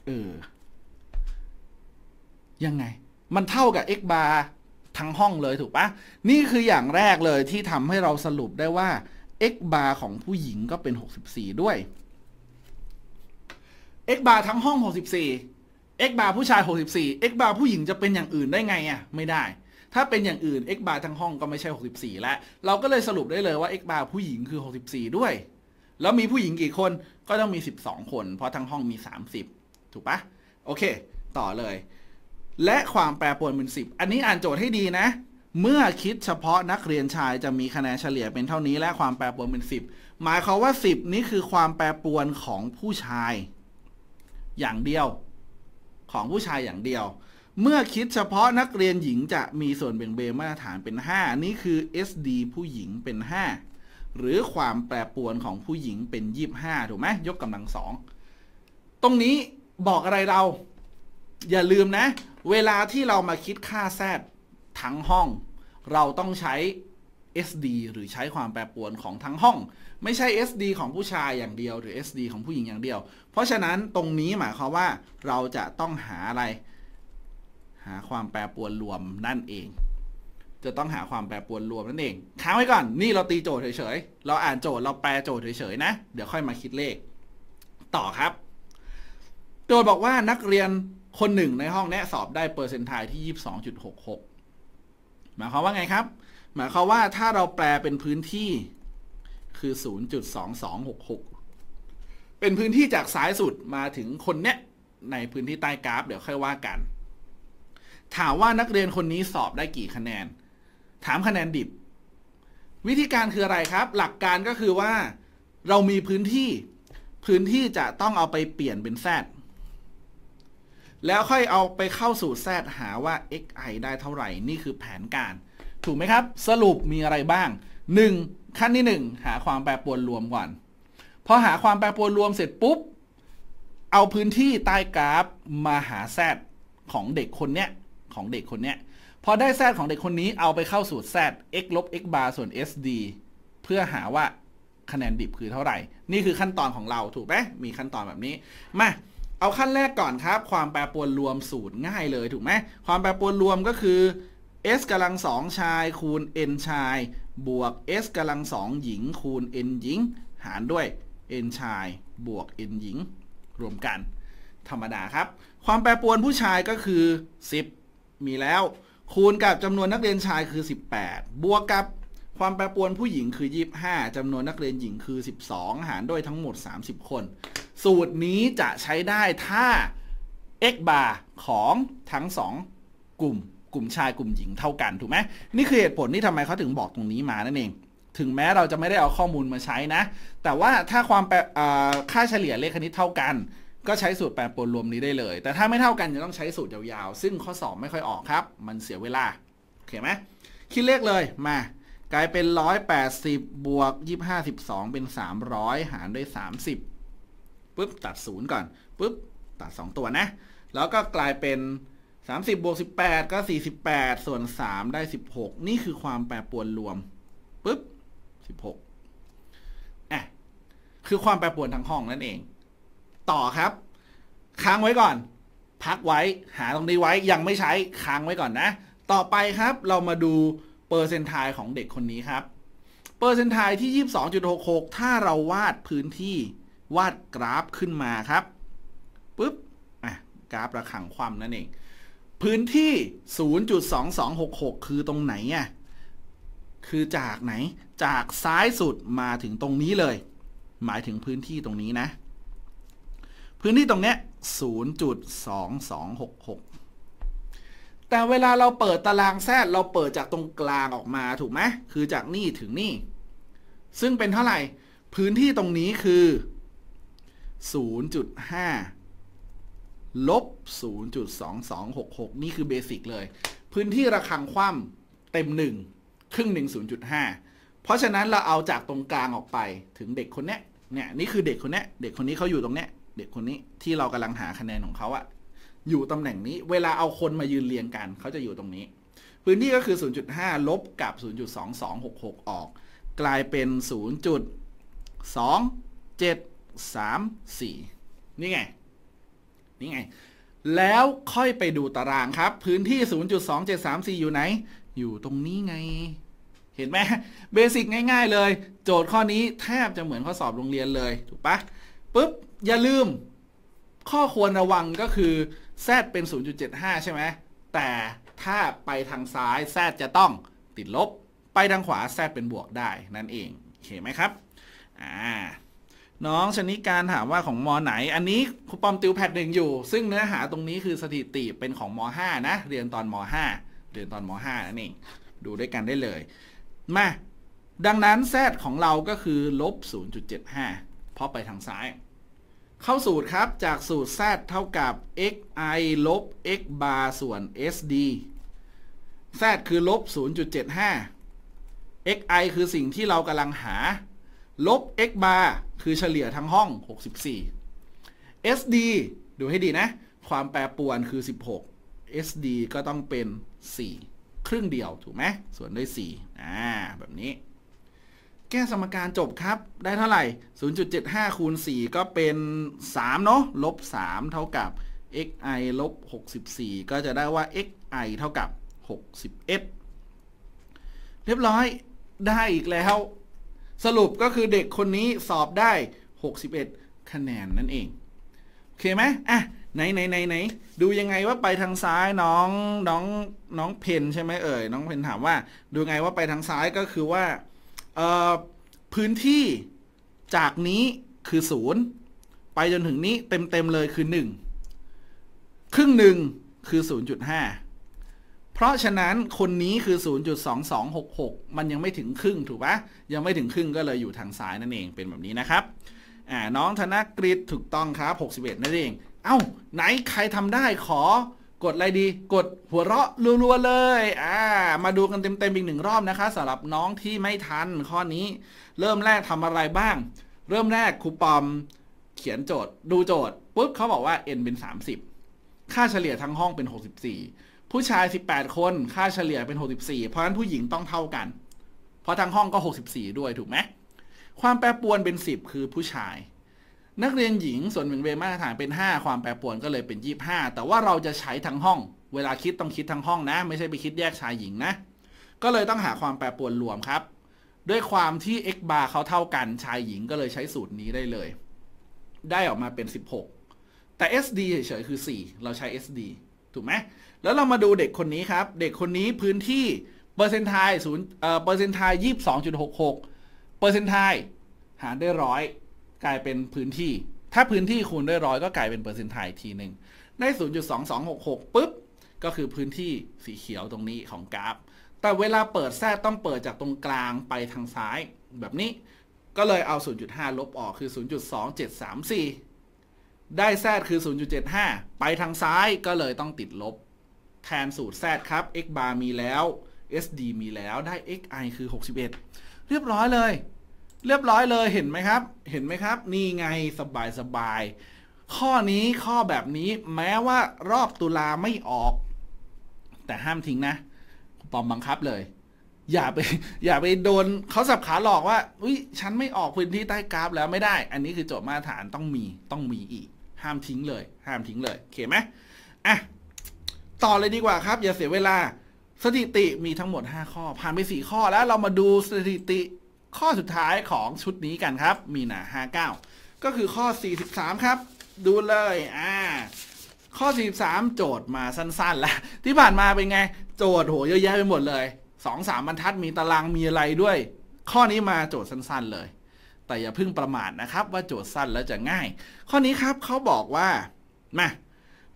เออยังไง มันเท่ากับ x bar ทั้งห้องเลยถูกปะนี่คืออย่างแรกเลยที่ทำให้เราสรุปได้ว่า x bar ของผู้หญิงก็เป็น 64 ด้วย x bar ทั้งห้อง64 x bar ผู้ชาย 64 x bar ผู้หญิงจะเป็นอย่างอื่นได้ไงอ่ะไม่ได้ ถ้าเป็นอย่างอื่น x bar ทั้งห้องก็ไม่ใช่ 64 แล้ว เราก็เลยสรุปได้เลยว่า x bar ผู้หญิงคือ 64 ด้วย แล้วมีผู้หญิงกี่คนก็ต้องมี 12 คน เพราะทั้งห้องมี 30 ถูกปะโอเค ต่อเลย และความแปรปรวนเป็น10 อันนี้อ่านโจทย์ให้ดีนะ เมื่อคิดเฉพาะนักเรียนชายจะมีคะแนนเฉลี่ยเป็นเท่านี้ และความแปรปรวนเป็น 10 หมายความว่า 10 นี้คือความแปรปรวนของผู้ชายอย่างเดียว ของผู้ชายอย่างเดียว เมื่อคิดเฉพาะนักเรียนหญิงจะมีส่วนเบี่ยงเบนมาตรฐานเป็น 5 นี่คือ SD ผู้หญิงเป็น 5 หรือความแปรปรวนของผู้หญิงเป็น 25 ถูกไหมยกกำลังสองตรงนี้บอกอะไรเรา อย่าลืมนะ เวลาที่เรามาคิดค่าแซดทั้งห้อง เราต้องใช้ SD หรือใช้ความแปรปรวนของทั้งห้องไม่ใช่ SD ของผู้ชายอย่างเดียวหรือ SD ของผู้หญิงอย่างเดียว เพราะฉะนั้นตรงนี้หมายความว่า เราจะต้องหาอะไร หาความแปรปรวนรวมนั่นเอง จะต้องหาความแปรปรวนรวมนั่นเอง ค้างไว้ก่อน นี่เราตีโจทย์เฉยๆ เราอ่านโจทย์เราแปลโจทย์เฉยๆ นะ เดี๋ยวค่อยมาคิดเลข ต่อครับโจทย์บอกว่านักเรียนคนหนึ่งในห้องนี้สอบได้เปอร์เซนต์ไทที่ 22.66 หมายความว่าไงครับ หมายความว่าถ้าเราแปลเป็นพื้นที่คือ 0.2266 เป็นพื้นที่จากซ้ายสุดมาถึงคนเนี้ยในพื้นที่ใต้กราฟ เดี๋ยวค่อยว่ากัน ถามว่านักเรียนคนนี้สอบได้กี่คะแนน ถามคะแนนดิบ วิธีการคืออะไรครับ หลักการก็คือว่า เรามีพื้นที่ พื้นที่จะต้องเอาไปเปลี่ยนเป็นแซดแล้วค่อยเอาไปเข้าสู่แซดหาว่า xi ได้เท่าไหร่ นี่คือแผนการ ถูกไหมครับ สรุปมีอะไรบ้าง 1ขั้นที่ 1 หาความแปรปรวนรวมก่อน พอหาความแปรปรวนรวมเสร็จปุ๊บ เอาพื้นที่ใต้กราฟ มาหาแซดของเด็กคนเนี้ยของเด็กคนเนี้ยพอได้แซดของเด็กคนนี้เอาไปเข้าสูตรแซด x ลบ x บาร์ส่วน sd เพื่อหาว่าคะแนนดิบคือเท่าไหร่นี่คือขั้นตอนของเราถูกไหมมีขั้นตอนแบบนี้มาเอาขั้นแรกก่อนครับ ความแปรปรวนรวมสูตรง่ายเลยถูกไหมความแปรปรวนรวมก็คือ s กำลังสองชายคูณ n ชายบวก s กำลังสองหญิงคูณ n หญิง หารด้วย n ชายบวก n หญิง รวมกัน ธรรมดาครับ ความแปรปรวนผู้ชายก็คือ 10 มีแล้ว คูณกับจำนวนนักเรียนชายคือ 18 บวกกับความแปรปรวนผู้หญิงคือ 25 จำนวนนักเรียนหญิงคือ 12 หารด้วยทั้งหมด 30 คน สูตรนี้จะใช้ได้ถ้า x bar ของทั้ง 2 กลุ่มกลุ่มชายกลุ่มหญิงเท่ากันถูกไหมนี่คือเหตุผลที่ทำไมเขาถึงบอกตรงนี้มานั่นเอง ถึงแม้เราจะไม่ได้เอาข้อมูลมาใช้นะ แต่ว่าถ้าความแปรค่าเฉลี่ยเลขคณิตเท่ากัน ก็ใช้สูตรแปรปรวนรวมนี้ได้เลย แต่ถ้าไม่เท่ากันจะต้องใช้สูตรยาวๆ ซึ่งข้อสอบไม่ค่อยออกครับ มันเสียเวลา โอเคไหมคิดเลขเลยมา กลายเป็น 180บวก25 12เป็น 300 หารด้วย 30ปุ๊บตัด0ก่อนปุ๊บตัด 2 ตัวนะ แล้วก็กลายเป็นสามสิบบวกสิบแปดก็สี่สิบแปดส่วนสามได้สิบหกนี่คือความแปรปรวนรวมปุ๊บสิบหกอ่ะคือความแปรปรวนทั้งห้องนั่นเอง ต่อครับ ค้างไว้ก่อน พักไว้หาตรงนี้ไว้ ยังไม่ใช้ค้างไว้ก่อนนะ ต่อไปครับเรามาดูเปอร์เซนทายของเด็กคนนี้ครับ เปอร์เซนทายที่ 22.66ถ้าเราวาดพื้นที่วาดกราฟขึ้นมาครับปุ๊บอ่ะกราฟระขังความนั่นเองพื้นที่ 0.2266 คือตรงไหนอ่ะ คือจากไหน จากซ้ายสุดมาถึงตรงนี้เลย หมายถึงพื้นที่ตรงนี้นะ พื้นที่ตรงเนี้ย 0.2266 แต่เวลาเราเปิดตารางแซดเราเปิดจากตรงกลางออกมาถูกไหมคือจากนี่ถึงนี่ ซึ่งเป็นเท่าไหร่ พื้นที่ตรงนี้คือ 0.5ลบ0.2266นี่คือเบสิกเลย พื้นที่ระคังคว่ำเต็ม 1 ครึ่งหนึ่ง0.5 เพราะฉะนั้นเราเอาจากตรงกลางออกไปถึงเด็กคนนี้เนี่ย นี่คือเด็กคนนี้เด็กคนนี้เขาอยู่ตรงเนี้ยเด็กคนนี้ที่เรากำลังหาคะแนนของเขาอะอยู่ตำแหน่งนี้ เวลาเอาคนมายืนเรียงกันเขาจะอยู่ตรงนี้ พื้นที่ก็คือ 0.5 ลบกับ 0.2266 ออก กลายเป็น0.2734 นี่ไงนี่ไง แล้วค่อยไปดูตารางครับ พื้นที่ 0.2734 อยู่ไหน อยู่ตรงนี้ไง เห็นไหมเบสิกง่าย ๆเลย โจทย์ข้อนี้แทบจะเหมือนข้อสอบโรงเรียนเลย ถูกปะ ปุ๊บ อย่าลืม ข้อควรระวังก็คือ z เป็น 0.75 ใช่ไหม แต่ถ้าไปทางซ้าย z จะต้องติดลบ ไปทางขวา z เป็นบวกได้ นั่นเองโอเคไหมครับ อ่าน้องชนิการถามว่าของมอไหนอันนี้คุณปอมติวแพทหนึ่งอยู่ ซึ่งเนื้อหาตรงนี้คือสถิติเป็นของมห้านะ เรียนตอนมห้าเรียนตอนมห้านั่นเองดูด้วยกันได้เลย มาดังนั้นแซดของเราก็คือ ลบ 0.75เพราะไปทางซ้าย เข้าสูตรครับจากสูตรแซดเท่ากับ xi ลบ x bar ส่วน sd แซดคือ ลบ 0.75 xi คือสิ่งที่เรากำลังหาลบ x bar คือเฉลี่ยทั้งห้อง 64 SD ดูให้ดีนะ ความแปรปรวนคือ 16 SD ก็ต้องเป็น 4 ครึ่งเดียว ถูกไหม ส่วนด้วย4อ่าแบบนี้ แก้สมการจบครับ ได้เท่าไหร่ 0.75 คูณ 4 ก็เป็น 3 เนาะลบ 3 เท่ากับ xi ลบ 64 ก็จะได้ว่า xi เท่ากับ61 เรียบร้อย ได้อีกแล้วสรุปก็คือเด็กคนนี้สอบได้ 61 คะแนนนั่นเอง โอเคไหมอ่ะไหนไหนไหนไหนดูยังไงว่าไปทางซ้ายน้อง น้องน้องเพนใช่ไหมเอ่ย น้องเพนถามว่า ดูไงว่าไปทางซ้ายก็คือว่าพื้นที่จากนี้คือศูนย์ไปจนถึงนี้เต็มเต็มเลยคือหนึ่งครึ่งหนึ่งคือศูนย์จุดห้าเพราะฉะนั้นคนนี้คือ 0.2266 มันยังไม่ถึงครึ่ง ถูกปะยังไม่ถึงครึ่ง ก็เลยอยู่ทางซ้ายนั่นเองเป็นแบบนี้นะครับอ่าน้องธนกฤษถูกต้องครับ 61 นั่นเอง เอา้า ไหนใครทำได้ขอกดอะไรดี กดหัวเราะรัวๆเลยอ่ามาดูกันเต็มๆอีกหนึ่งรอบนะคะสำหรับน้องที่ไม่ทันข้อนี้ เริ่มแรกทำอะไรบ้าง เริ่มแรกครูปอม เขียนโจทย์ดูโจทย์ปุ๊บเขาบอกว่า n เป็น 30 ค่าเฉลี่ยทั้งห้องเป็น 64ผู้ชาย 18 คนค่าเฉลี่ยเป็น 64 เพราะนั้นผู้หญิงต้องเท่ากันเพราะทางห้องก็ 64 ด้วยถูกไหม ความแปรปรวนเป็น 10 คือผู้ชาย นักเรียนหญิงส่วนหนึ่งเวมาตรฐานเป็น 5 ความแปรปรวนก็เลยเป็น 25 แต่ว่าเราจะใช้ทั้งห้อง เวลาคิดต้องคิดทั้งห้องนะ ไม่ใช่ไปคิดแยกชายหญิงนะ ก็เลยต้องหาความแปรปรวนรวมครับ ด้วยความที่ x bar เขาเท่ากันชายหญิงก็เลยใช้สูตรนี้ได้เลยได้ออกมาเป็น 16 แต่ sd เฉยๆคือ 4 เราใช้ sd ถูกไหมแล้วเรามาดูเด็กคนนี้ครับ เด็กคนนี้พื้นที่เปอร์เซนต์ไทยศูนย์เอ่อ เปอร์เซนต์ไทยยี่สิบสองจุดหกหกเปอร์เซนต์ไทยหารด้วยร้อยกลายเป็นพื้นที่ ถ้าพื้นที่คูณด้วยร้อยก็กลายเป็นเปอร์เซนต์ไทยทีหนึ่งได้ศูนย์จุดสองสองหกหกปุ๊บ ก็คือพื้นที่สีเขียวตรงนี้ของกราฟ แต่เวลาเปิดแท้ต้องเปิดจากตรงกลางไปทางซ้ายแบบนี้ ก็เลยเอา 0.5 ลบออก คือ 0.2734 ได้แท้คือ 0.75 ไปทางซ้ายก็เลยต้องติดลบแทนสูตร z ครับ x bar มีแล้ว sd มีแล้วได้ xi คือ61เรียบร้อยเลย เรียบร้อยเลยเห็นไหมครับ เห็นไหมครับ นี่ไงสบายสบาย ข้อนี้ข้อแบบนี้แม้ว่ารอบตุลาไม่ออก แต่ห้ามทิ้งนะปอมบังคับเลย อย่าไป อย่าไปโดนเขาสับขาหลอกว่า อุ้ยฉันไม่ออกพื้นที่ใต้กราฟแล้วไม่ได้ อันนี้คือโจทย์มาตรฐานต้องมีต้องมีอีก ห้ามทิ้งเลย ห้ามทิ้งเลยโอเคไหมอ่ะต่อเลยดีกว่าครับอย่าเสียเวลา สถิติมีทั้งหมด 5 ข้อ ผ่านไป 4 ข้อแล้วเรามาดูสถิติข้อสุดท้ายของชุดนี้กันครับมีหนา59 ก็คือข้อ 43 ครับ ดูเลย อ่า ข้อ 43 โจทย์มาสั้นๆแล้วที่ผ่านมาเป็นไง โจทย์โหเยอะแยะไปหมดเลย2อสามบรรทัดมีตารางมีอะไรด้วย ข้อนี้มาโจทย์สั้นๆเลย แต่อย่าเพิ่งประมาทนะครับ ว่าโจทย์สั้นแล้วจะง่าย ข้อนี้ครับเขาบอกว่ามา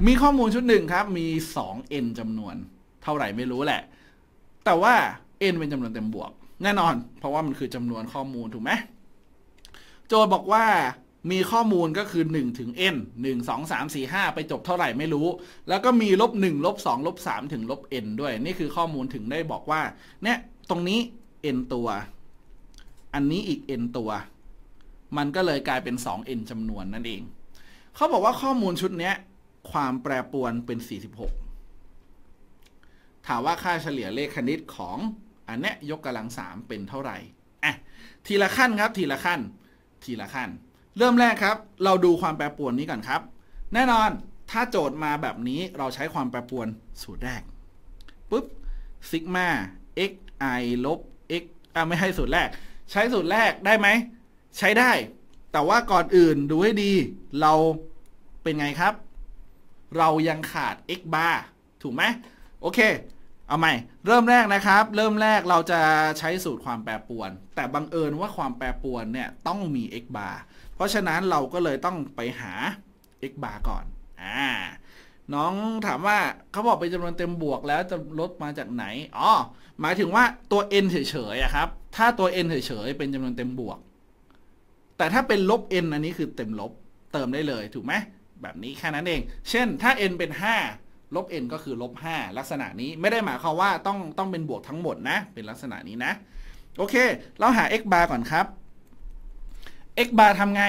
มีข้อมูลชุดหนึ่งครับ มี 2n จำนวน เท่าไหร่ไม่รู้แหละ แต่ว่า n เป็นจำนวนเต็มบวก แน่นอน เพราะว่ามันคือจำนวนข้อมูลถูกไหม โจทย์บอกว่ามีข้อมูลก็คือ 1 ถึง n 1 2 3 4 5 ไปจบเท่าไหร่ไม่รู้ แล้วก็มีลบ1ลบ2ลบ3ถึงลบ n ด้วย นี่คือข้อมูลถึงได้บอกว่าเนี่ยตรงนี้ n ตัว อันนี้อีก n ตัว มันก็เลยกลายเป็น 2n จำนวนนั่นเอง เขาบอกว่าข้อมูลชุดนี้ความแปรปรวนเป็น 46 ถามว่าค่าเฉลี่ยเลขคณิตของอันเนี้ยยกกำลังสามเป็นเท่าไหร่ อ่ะ ทีละขั้นครับ ทีละขั้น ทีละขั้น เริ่มแรกครับ เราดูความแปรปรวนนี้ก่อนครับ แน่นอน ถ้าโจทย์มาแบบนี้เราใช้ความแปรปรวนสูตรแรกปุ๊บซิกมา x i ลบ x อ่ะไม่ให้สูตรแรก ใช้สูตรแรกได้ไหม ใช้ได้ แต่ว่าก่อนอื่นดูให้ดี เราเป็นไงครับเรายังขาด x bar ถูกไหม โอเค เอาใหม่ เริ่มแรกนะครับ เริ่มแรกเราจะใช้สูตรความแปรปรวน แต่บังเอิญว่าความแปรปรวนเนี่ย ต้องมี x bar เพราะฉะนั้นเราก็เลยต้องไปหา x bar ก่อนอ่าน้องถามว่าเขาบอกเป็นจำนวนเต็มบวกแล้วจะลดมาจากไหน อ๋อ หมายถึงว่าตัว n เฉยๆครับ ถ้าตัว n เฉยๆ เป็นจำนวนเต็มบวก แต่ถ้าเป็นลบ n อันนี้คือเต็มลบ เติมได้เลย ถูกไหมแบบนี้แค่นั้นเอง เช่น ถ้า n เป็น 5 ลบ n ก็คือลบ 5 ลักษณะนี้ ไม่ได้หมายความว่าต้องต้องเป็นบวกทั้งหมดนะ เป็นลักษณะนี้นะ โอเค เราหา x bar ก่อนครับ x bar ทำไง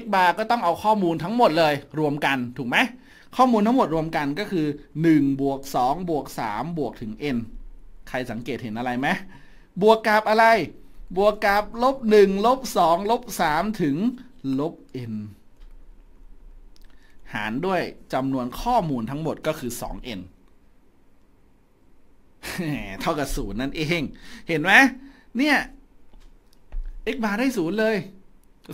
x bar ก็ต้องเอาข้อมูลทั้งหมดเลยรวมกัน ถูกไหม ข้อมูลทั้งหมดรวมกันก็คือ 1 บวก 2 บวก 3 บวกถึง n ใครสังเกตเห็นอะไรไหมบวกกับอะไร บวกกับลบ 1 ลบ 2 ลบ 3 ถึงลบ n หารด้วยจำนวนข้อมูลทั้งหมดก็คือ 2n เท่ากับศูนย์นั่นเอง เห็นไหม เนี่ย x bar ได้ศูนย์เลย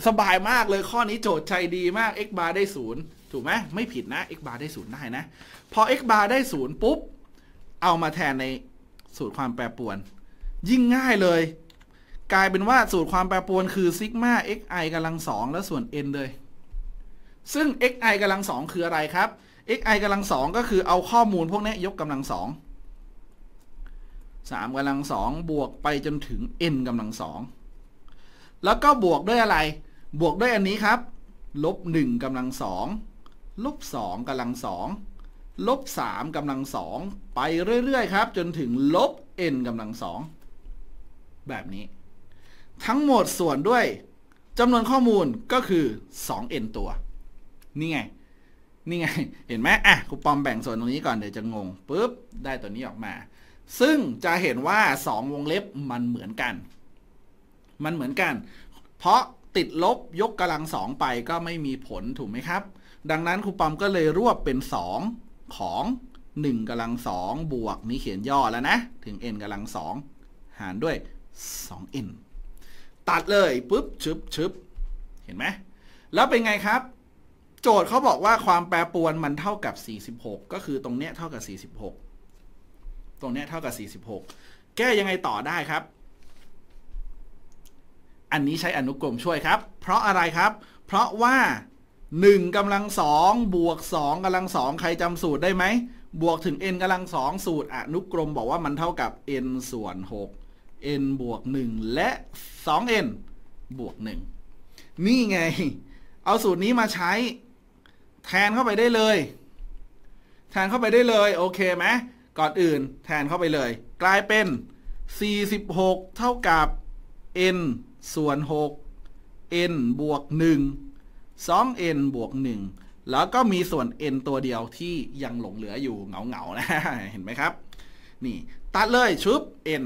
สบายมากเลยข้อนี้โจทย์ใจดีมาก x bar ได้ศูนย์ถูกไหม ไม่ผิดนะ x bar ได้ศูนย์ได้นะ พอ x bar ได้ศูนย์ปุ๊บ เอามาแทนในสูตรความแปรปรวน ยิ่งง่ายเลย กลายเป็นว่า สูตรความแปรปรวนคือซิกมา xi กำลังสองแล้วส่วน n เลยซึ่ง xi กำลังสองคืออะไรครับ xi กำลังสองก็คือเอาข้อมูลพวกนี้ยกกำลังสองสามกำลังสอง บวกไปจนถึง n กำลังสอง แล้วก็บวกด้วยอะไร บวกด้วยอันนี้ครับ ลบหนึ่งกำลังสอง ลบสองกำลังสองลบสามกำลังสอง ไปเรื่อยๆครับจนถึงลบ n กำลังสอง แบบนี้ ทั้งหมดส่วนด้วยจำนวนข้อมูลก็คือ 2n ตัวนี่ไง นี่ไง เห็นไหม อ่ะ ครูปอมแบ่งส่วนตรงนี้ก่อน เดี๋ยวจะงง ปุ๊บ ได้ตัวนี้ออกมา ซึ่งจะเห็นว่า 2 วงเล็บมันเหมือนกัน มันเหมือนกัน เพราะติดลบยกกำลังสองไปก็ไม่มีผลถูกไหมครับ ดังนั้นครูปอมก็เลยรวบเป็น 2 ของ 1กำลังสองบวกนี้เขียนย่อแล้วนะ ถึง n กำลังสองหารด้วย 2n ตัดเลยปุ๊บชึบชึบเห็นไหมแล้วเป็นไงครับโจทย์เขาบอกว่าความแปรปรวนมันเท่ากับ 46 ก็คือตรงเนี้ยเท่ากับ 46 ตรงเนี้ยเท่ากับ 46 แก้ยังไงต่อได้ครับ อันนี้ใช้อนุกรมช่วยครับ เพราะอะไรครับ เพราะว่า 1 กำลังสองบวก 2 กำลังสองใครจำสูตรได้ไหม บวกถึง n กำลังสองสูตรอนุกรมบอกว่ามันเท่ากับ n ส่วน 6 n บวก 1 และ 2n บวก 1 นี่ไง เอาสูตรนี้มาใช้แทนเข้าไปได้เลย แทนเข้าไปได้เลย โอเคไหมก่อนอื่นแทนเข้าไปเลย กลายเป็น 46เท่ากับ n ส่วน 6 n บวก 1 2n บวก 1 แล้วก็มีส่วน n ตัวเดียวที่ยังหลงเหลืออยู่เหงาๆนะ เห็นไหมครับ นี่ตัดเลย ชุบ n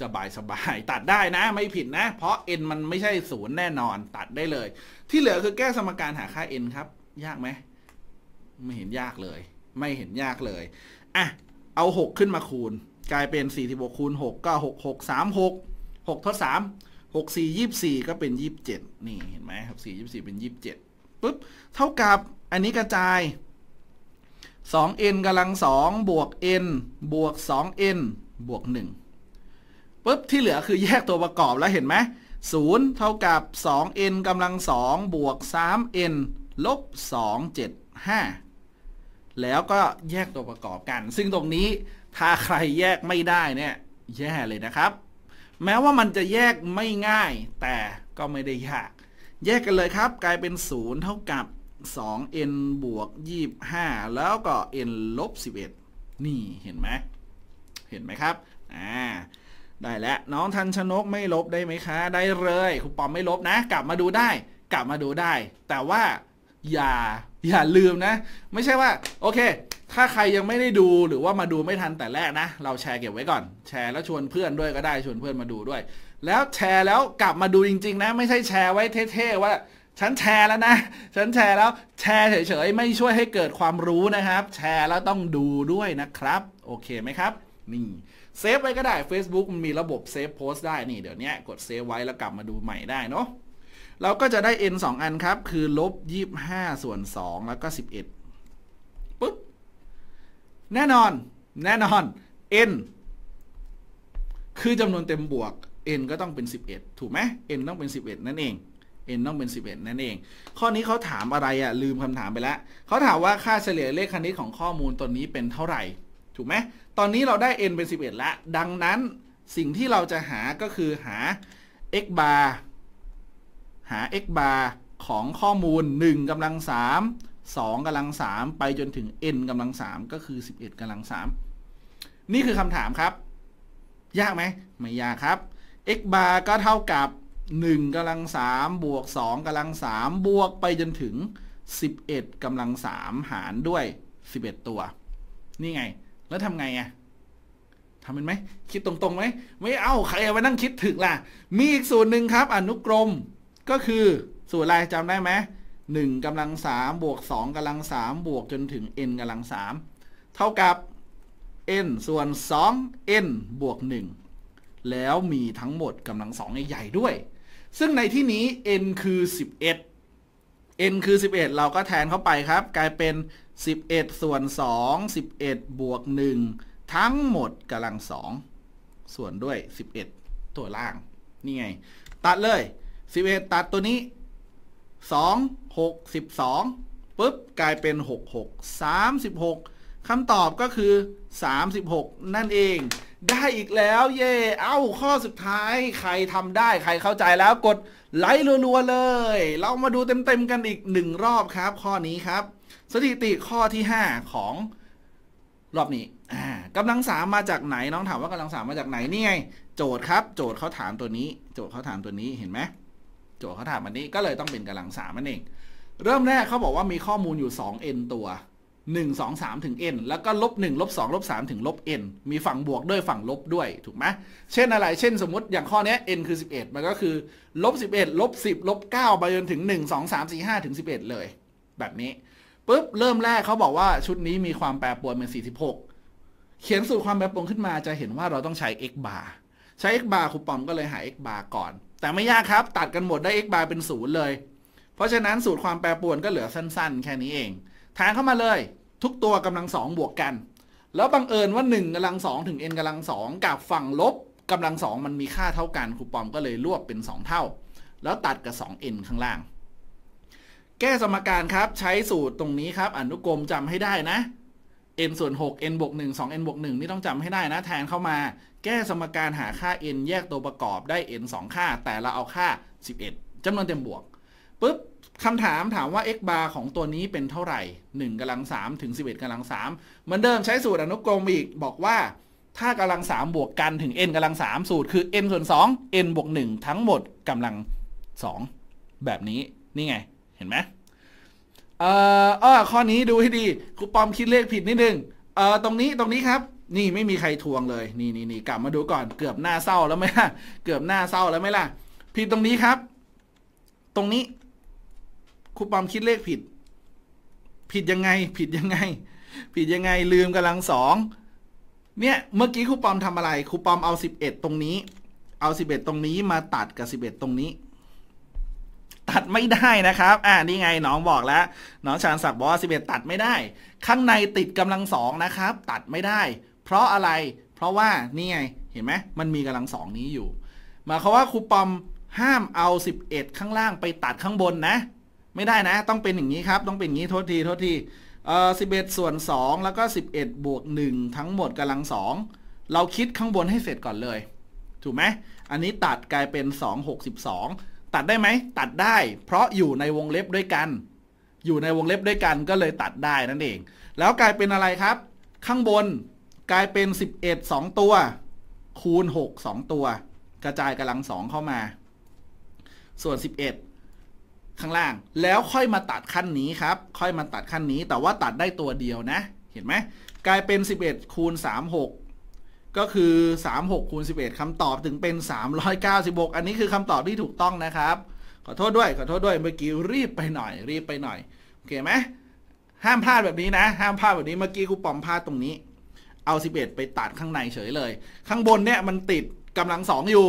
จะบายสบาย ตัดได้นะ ไม่ผิดนะ เพราะ n มันไม่ใช่ศูนย์แน่นอน ตัดได้เลย ที่เหลือคือแก้สมการหาค่า n ครับยากไหมไม่เห็นยากเลย ไม่เห็นยากเลยอ่ะเอา 6 ขึ้นมาคูณ กลายเป็น4กคูณ 6 ก็ 6 6 3 6 6ทด3 6 4 24 ก็เป็น 27 นี่เห็นไหมสี่สี่เป็น 27ปุ๊บ เท่ากับอันนี้กระจาย 2n กำลัง 2 บวก n บวก 2n บวก1ปุ๊บ ที่เหลือคือแยกตัวประกอบแล้วเห็นไหม 0 เท่ากับ 2n กำลัง 2 บวก 3n ลบ275แล้วก็แยกตัวประกอบกัน ซึ่งตรงนี้ถ้าใครแยกไม่ได้เนี่ยแย่เลยนะครับ แม้ว่ามันจะแยกไม่ง่าย แต่ก็ไม่ได้ยาก แยกกันเลยครับ กลายเป็น0เท่ากับ 2n บวก25 แล้วก็ n ลบ11 นี่เห็นไหมเห็นไหมครับอ่าได้แล้วน้องทันชนกไม่ลบได้ไหมคะ ได้เลยคุณปอมไม่ลบนะ กลับมาดูได้ กลับมาดูได้ แต่ว่าอย่าอย่าลืมนะ ไม่ใช่ว่าโอเค ถ้าใครยังไม่ได้ดูหรือว่ามาดูไม่ทันแต่แรกนะ เราแชร์เก็บไว้ก่อน แชร์แล้วชวนเพื่อนด้วยก็ได้ชวนเพื่อนมาดูด้วย แล้วแชร์แล้วกลับมาดูจริงๆ นะ ไม่ใช่แชร์ไว้เท่ๆว่าฉันแชร์แล้วนะฉันแชร์แล้วแชร์เฉยๆ ไม่ช่วยให้เกิดความรู้นะครับ แชร์แล้วต้องดูด้วยนะครับ โอเคไหมครับ นี่เซฟไว้ก็ได้ Facebook มันมีระบบเซฟโพสต์ได้นี่เดี๋ยวนี้กดเซฟไว้แล้วกลับมาดูใหม่ได้เนาะเราก็จะได้ n 2 อันครับ คือ ลบ25ส่วน 2 แล้วก็ 11ปุ๊บแน่นอน แน่นอน n คือจำนวนเต็มบวก n ก็ต้องเป็น 11 ถูกไหม n ต้องเป็น 11 นั่นเอง n ต้องเป็น 11 นั่นเอง ข้อนี้เขาถามอะไรอะ่ะลืมคำถามไปแล้ว เขาถามว่าค่าเฉลี่ยเลขคณิตของข้อมูลตัวนี้เป็นเท่าไหร่ ถูกไหมตอนนี้เราได้ n เป็น 11 แล้ว ดังนั้นสิ่งที่เราจะหาก็คือหา x bar หา x bar ของข้อมูล 1กำลัง 3 2กำลัง 3 ไปจนถึง n กำลัง3ก็คือ 11กำลัง 3 นี่คือคำถามครับ ยากไหม ไม่ยากครับ x bar ก็เท่ากับ 1กำลัง3บวก2กำลัง 3 บวกไปจนถึง 11กำลัง3หารด้วย 11 ตัว นี่ไง แล้วทำไงอะทำเป็นไหม คิดตรงๆ ไหม ไม่ เอาใครเอาไปนั่งคิดถึงล่ะ มีอีกสูตรหนึ่งครับ อนุกรมก็คือสูตรอะไรจำได้ไหมหนึ่งกำลังสามบวกสองกำลังสามบวกจนถึง n กำลังสามเท่ากับ n ส่วน 2n บวก 1 แล้วมีทั้งหมดกำลังสองใหญ่ ๆ ด้วย ซึ่งในที่นี้ n คือ 11 n คือ 11 เราก็แทนเข้าไปครับ กลายเป็น 11 ส่วน 2 11 บวก 1 ทั้งหมดกำลังสองส่วนด้วย 11 ตัวล่าง นี่ไง ตัดเลยสิบเอ็ดตัดตัวนี้สองหกสิบสองปุ๊บ กลายเป็นหกหกสามสิบหกคำตอบก็คือ 36 นั่นเอง ได้อีกแล้วเย่เอ้าข้อสุดท้ายใครทำได้ใครเข้าใจแล้วกดไลค์รัว ๆ เลย เรามาดูเต็ม ๆ กันอีกหนึ่งรอบครับ ข้อนี้ครับ สถิติข้อที่ 5 ของ รอบนี้กำลังสามมาจากไหนน้องถามว่ากำลังสามมาจากไหนนี่ไง โจทย์ครับ โจทย์เขาถามตัวนี้ โจทย์เขาถามตัวนี้เห็นไหมโจทย์เขาถามอันนี้ก็เลยต้องเป็นกำลังสามนั่นเอง เริ่มแรกเขาบอกว่ามีข้อมูลอยู่ 2n ตัว 1 2 3 ถึง n แล้วก็ลบ 1 ลบ 2 ลบ 3 ถึง ลบ n มีฝั่งบวกด้วยฝั่งลบด้วยถูกไหมเช่นอะไร เช่นสมมติอย่างข้อนี้ n คือ 11 มันก็คือลบ 11 ลบ 10 ลบ9ไปจนถึง 1 2 3 4 5 ถึง 11 เลย แบบนี้ปุ๊บ เริ่มแรกเขาบอกว่าชุดนี้มีความแปรปรวนเป็น 46 เขียนสูตรความแปรปรวนขึ้นมาจะเห็นว่าเราต้องใช้ x bar ใช้ x bar ครูปอมก็เลยหา x bar ก่อนแต่ไม่ยากครับ ตัดกันหมดได้ x bar เป็นศูนย์เลย เพราะฉะนั้นสูตรความแปรปรวนก็เหลือสั้นๆแค่นี้เองทานเข้ามาเลย ทุกตัวกำลังสองบวกกัน แล้วบังเอิญว่า 1 กำลังสองถึง n กำลังสองกับฝั่งลบกำลังสองมันมีค่าเท่ากันครูปอมก็เลยรวบเป็น 2 เท่า แล้วตัดกับ 2n ข้างล่าง แก้สมการครับ ใช้สูตรตรงนี้ครับอนุกรมจำให้ได้นะ n ส่วน6 n บวก1 2 n บวก1นี่ต้องจำให้ได้นะแทนเข้ามาแก้สมการหาค่า n แยกตัวประกอบได้ n 2 ค่า แต่เราเอาค่า 11 จำนวนเต็มบวกปุ๊บคำถามถามว่า x bar ของตัวนี้เป็นเท่าไหร่ 1 กำลัง 3 ถึง 11 กำลัง 3 มันเดิมใช้สูตรอนุกรมอีก บอกว่า ถ้ากำลัง 3 บวกกันถึง n กำลัง 3 สูตรคือ n ส่วน 2 n บวก1 ทั้งหมดกำลัง 2 แบบนี้ นี่ไง เห็นไหมเอ่อข้อนี้ดูให้ดีครูปอมคิดเลขผิดนิดนึงเอ่อตรงนี้ตรงนี้ครับนี่ไม่มีใครทวงเลย นี่นี่นี่ กลับมาดูก่อน เกือบหน้าเศร้าแล้วไหมล่ะเกือบหน้าเศร้าแล้วไหมล่ะ ผิดตรงนี้ครับ ตรงนี้ครูปอมคิดเลขผิด ผิดยังไง ผิดยังไง ผิดยังไงลืมกำลังสอง เนี่ย เมื่อกี้ครูปอมทำอะไร ครูปอมเอาสิบเอ็ดตรงนี้ เอาสิบเอ็ดตรงนี้มาตัดกับสิบเอ็ดตรงนี้ ตัดไม่ได้นะครับ อ่านี่ไงน้องบอกแล้ว น้องชานศักดิ์บอกว่า็ดตัดไม่ได้ ข้างในติดกำลังสองนะครับ ตัดไม่ได้เพราะอะไรเพราะว่านี่ไง เห็นไหมมันมีกำลังสองนี้อยู่ หมายความว่าครูปอมห้ามเอา 11 ข้างล่างไปตัดข้างบนนะ ไม่ได้นะ ต้องเป็นอย่างนี้ครับ ต้องเป็นอย่างนี้ โทษที โทษที เอ่อสิส่วน2แล้วก็ 11บวก1ทั้งหมดกำลังสอง เราคิดข้างบนให้เสร็จก่อนเลย ถูกไหม อันนี้ตัดกลายเป็น 262ตัดได้ไหม ตัดได้ เพราะอยู่ในวงเล็บด้วยกัน อยู่ในวงเล็บด้วยกันก็เลยตัดได้นั่นเอง แล้วกลายเป็นอะไรครับ ข้างบนกลายเป็น 11 2ตัว คูณ6 2ตัว กระจายกำลังสองเข้ามา ส่วน 11 ข้างล่างแล้วค่อยมาตัดขั้นนี้ครับ ค่อยมาตัดขั้นนี้ แต่ว่าตัดได้ตัวเดียวนะเห็นไหมกลายเป็น 11 คูณ 36 ก็คือ 36 คูณ 11คำตอบถึงเป็น 396 อันนี้คือคำตอบที่ถูกต้องนะครับ ขอโทษด้วยขอโทษด้วยเมื่อกี้ รีบไปหน่อยรีบไปหน่อยโอเคไหมห้ามพลาดแบบนี้นะห้ามพลาดแบบนี้เมื่อกี้ครูปอมพลาดตรงนี้เอา11 ไปตัดข้างในเฉยเลย ข้างบนเนี่ยมันติดกำลังสองอยู่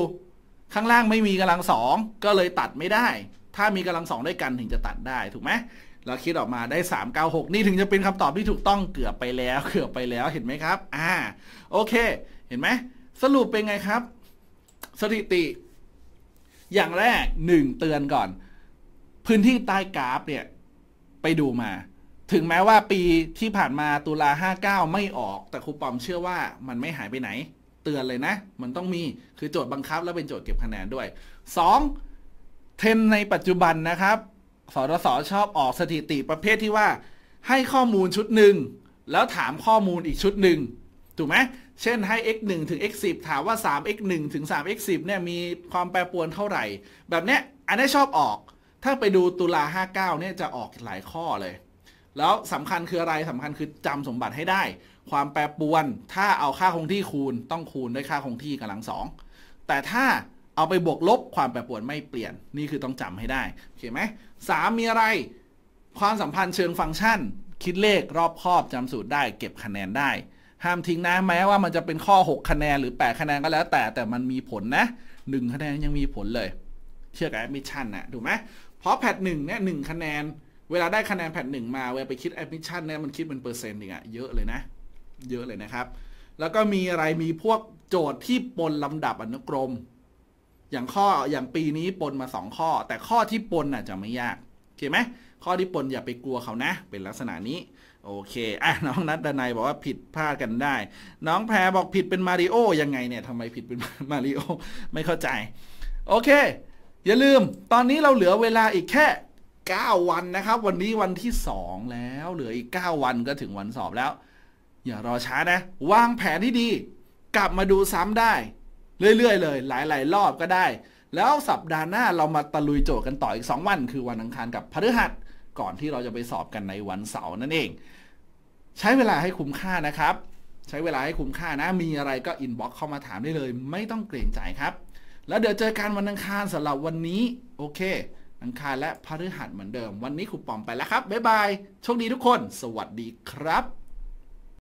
ข้างล่างไม่มีกำลังสองก็เลยตัดไม่ได้ ถ้ามีกำลังสองด้วยกันถึงจะตัดได้ถูกไหมเราคิดออกมาได้396นี่ถึงจะเป็นคำตอบที่ถูกต้องเกือบไปแล้วเกือบไปแล้วเห็นไหมครับอ่าโอเคเห็นไหมสรุปเป็นไงครับ สถิติ อย่างแรก 1 เตือนก่อน พื้นที่ใต้กราฟเนี่ยไปดูมาถึงแม้ว่าปีที่ผ่านมาตุลา59 ไม่ออก แต่ครูปอมเชื่อว่ามันไม่หายไปไหน เตือนเลยนะ มันต้องมี คือโจทย์บังคับ และเป็นโจทย์เก็บคะแนนด้วย 2. เทนในปัจจุบันนะครับสรสชอบออกสถิติประเภทที่ว่า ให้ข้อมูลชุดหนึ่งแล้วถามข้อมูลอีกชุดหนึ่งถูกไหมเช่นให้ x 1ถึง x 10ถามว่า3 x 1ถึง3 x 10เนี่ยมีความแปรปรวนเท่าไหร่ แบบเนี้ยอันนี้ชอบออก ถ้าไปดูตุลา59เนี่ยจะออกหลายข้อเลยแล้วสำคัญคืออะไรสำคัญคือจำสมบัติให้ได้ ความแปรปรวนถ้าเอาค่าคงที่คูณ ต้องคูณด้วยค่าคงที่กำลังสองแต่ถ้าเอาไปบวกลบความแปรปรวนไม่เปลี่ยนนี่คือต้องจำให้ได้โอเคไหมสามมีอะไร ความสัมพันธ์เชิงฟังก์ชันคิดเลขรอบครอบจำสูตรได้ เก็บคะแนนได้ ห้ามทิ้งนะแม้ว่ามันจะเป็นข้อ 6 คะแนนหรือ 8 คะแนนก็แล้ว แต่แต่มันมีผลนะ 1 คะแนนยังมีผลเลย เชื่อกับแอดมิชชั่นนะถูกไหมเพราะแพทหนึ่งเนี่ยหคะแนนเวลาได้คะแนนแผ่นหนึ่งมาเวลาไปคิดแอดมิชชั่นเนี่ยมันคิดเป็นเปอร์เซ็นต์เอีอะเยอะเลยนะ เยอะเลยนะครับ แล้วก็มีอะไรมีพวกโจทย์ที่ปนลำดับอนุกรม อย่างข้ออย่างปีนี้ปนมา2ข้อ แต่ข้อที่ปนน่ะจะไม่ยากโอเคไหมข้อที่ปนอย่าไปกลัวเขานะ เป็นลักษณะนี้ โอเคอ่ะน้องนัดดนายบอกว่าผิดพลาดกันได้ น้องแพรบอกผิดเป็นมาริโอยังไงเนี่ยทำไมผิดเป็นมาริโอไม่เข้าใจ โอเค อย่าลืมตอนนี้เราเหลือเวลาอีกแค่9 วันนะครับ วันนี้วันที่ 2 แล้วเหลืออีก 9 วันก็ถึงวันสอบแล้ว อย่า รอ ช้านะ วางแผนที่ดี กลับมาดูซ้ำได้ เรื่อย ๆ เลย หลายๆ รอบก็ได้ แล้วสัปดาห์หน้าเรามา ตะลุยโจทย์ กันต่ออีก 2 วัน คือวันอังคารกับพฤหัสก่อนที่เราจะไปสอบกันในวันเสาร์นั่นเอง ใช้เวลาให้คุ้มค่านะครับ ใช้เวลาให้คุ้มค่านะ มีอะไรก็อินบ็อกซ์เข้ามาถามได้เลย ไม่ต้องเกรงใจครับ แล้วเดี๋ยวเจอกันวันอังคารสำหรับวันนี้โอเคอังคารและพฤหัสเหมือนเดิม วันนี้ครูปอมไปแล้วครับ บ๊ายบายโชคดีทุกคน สวัสดีครับ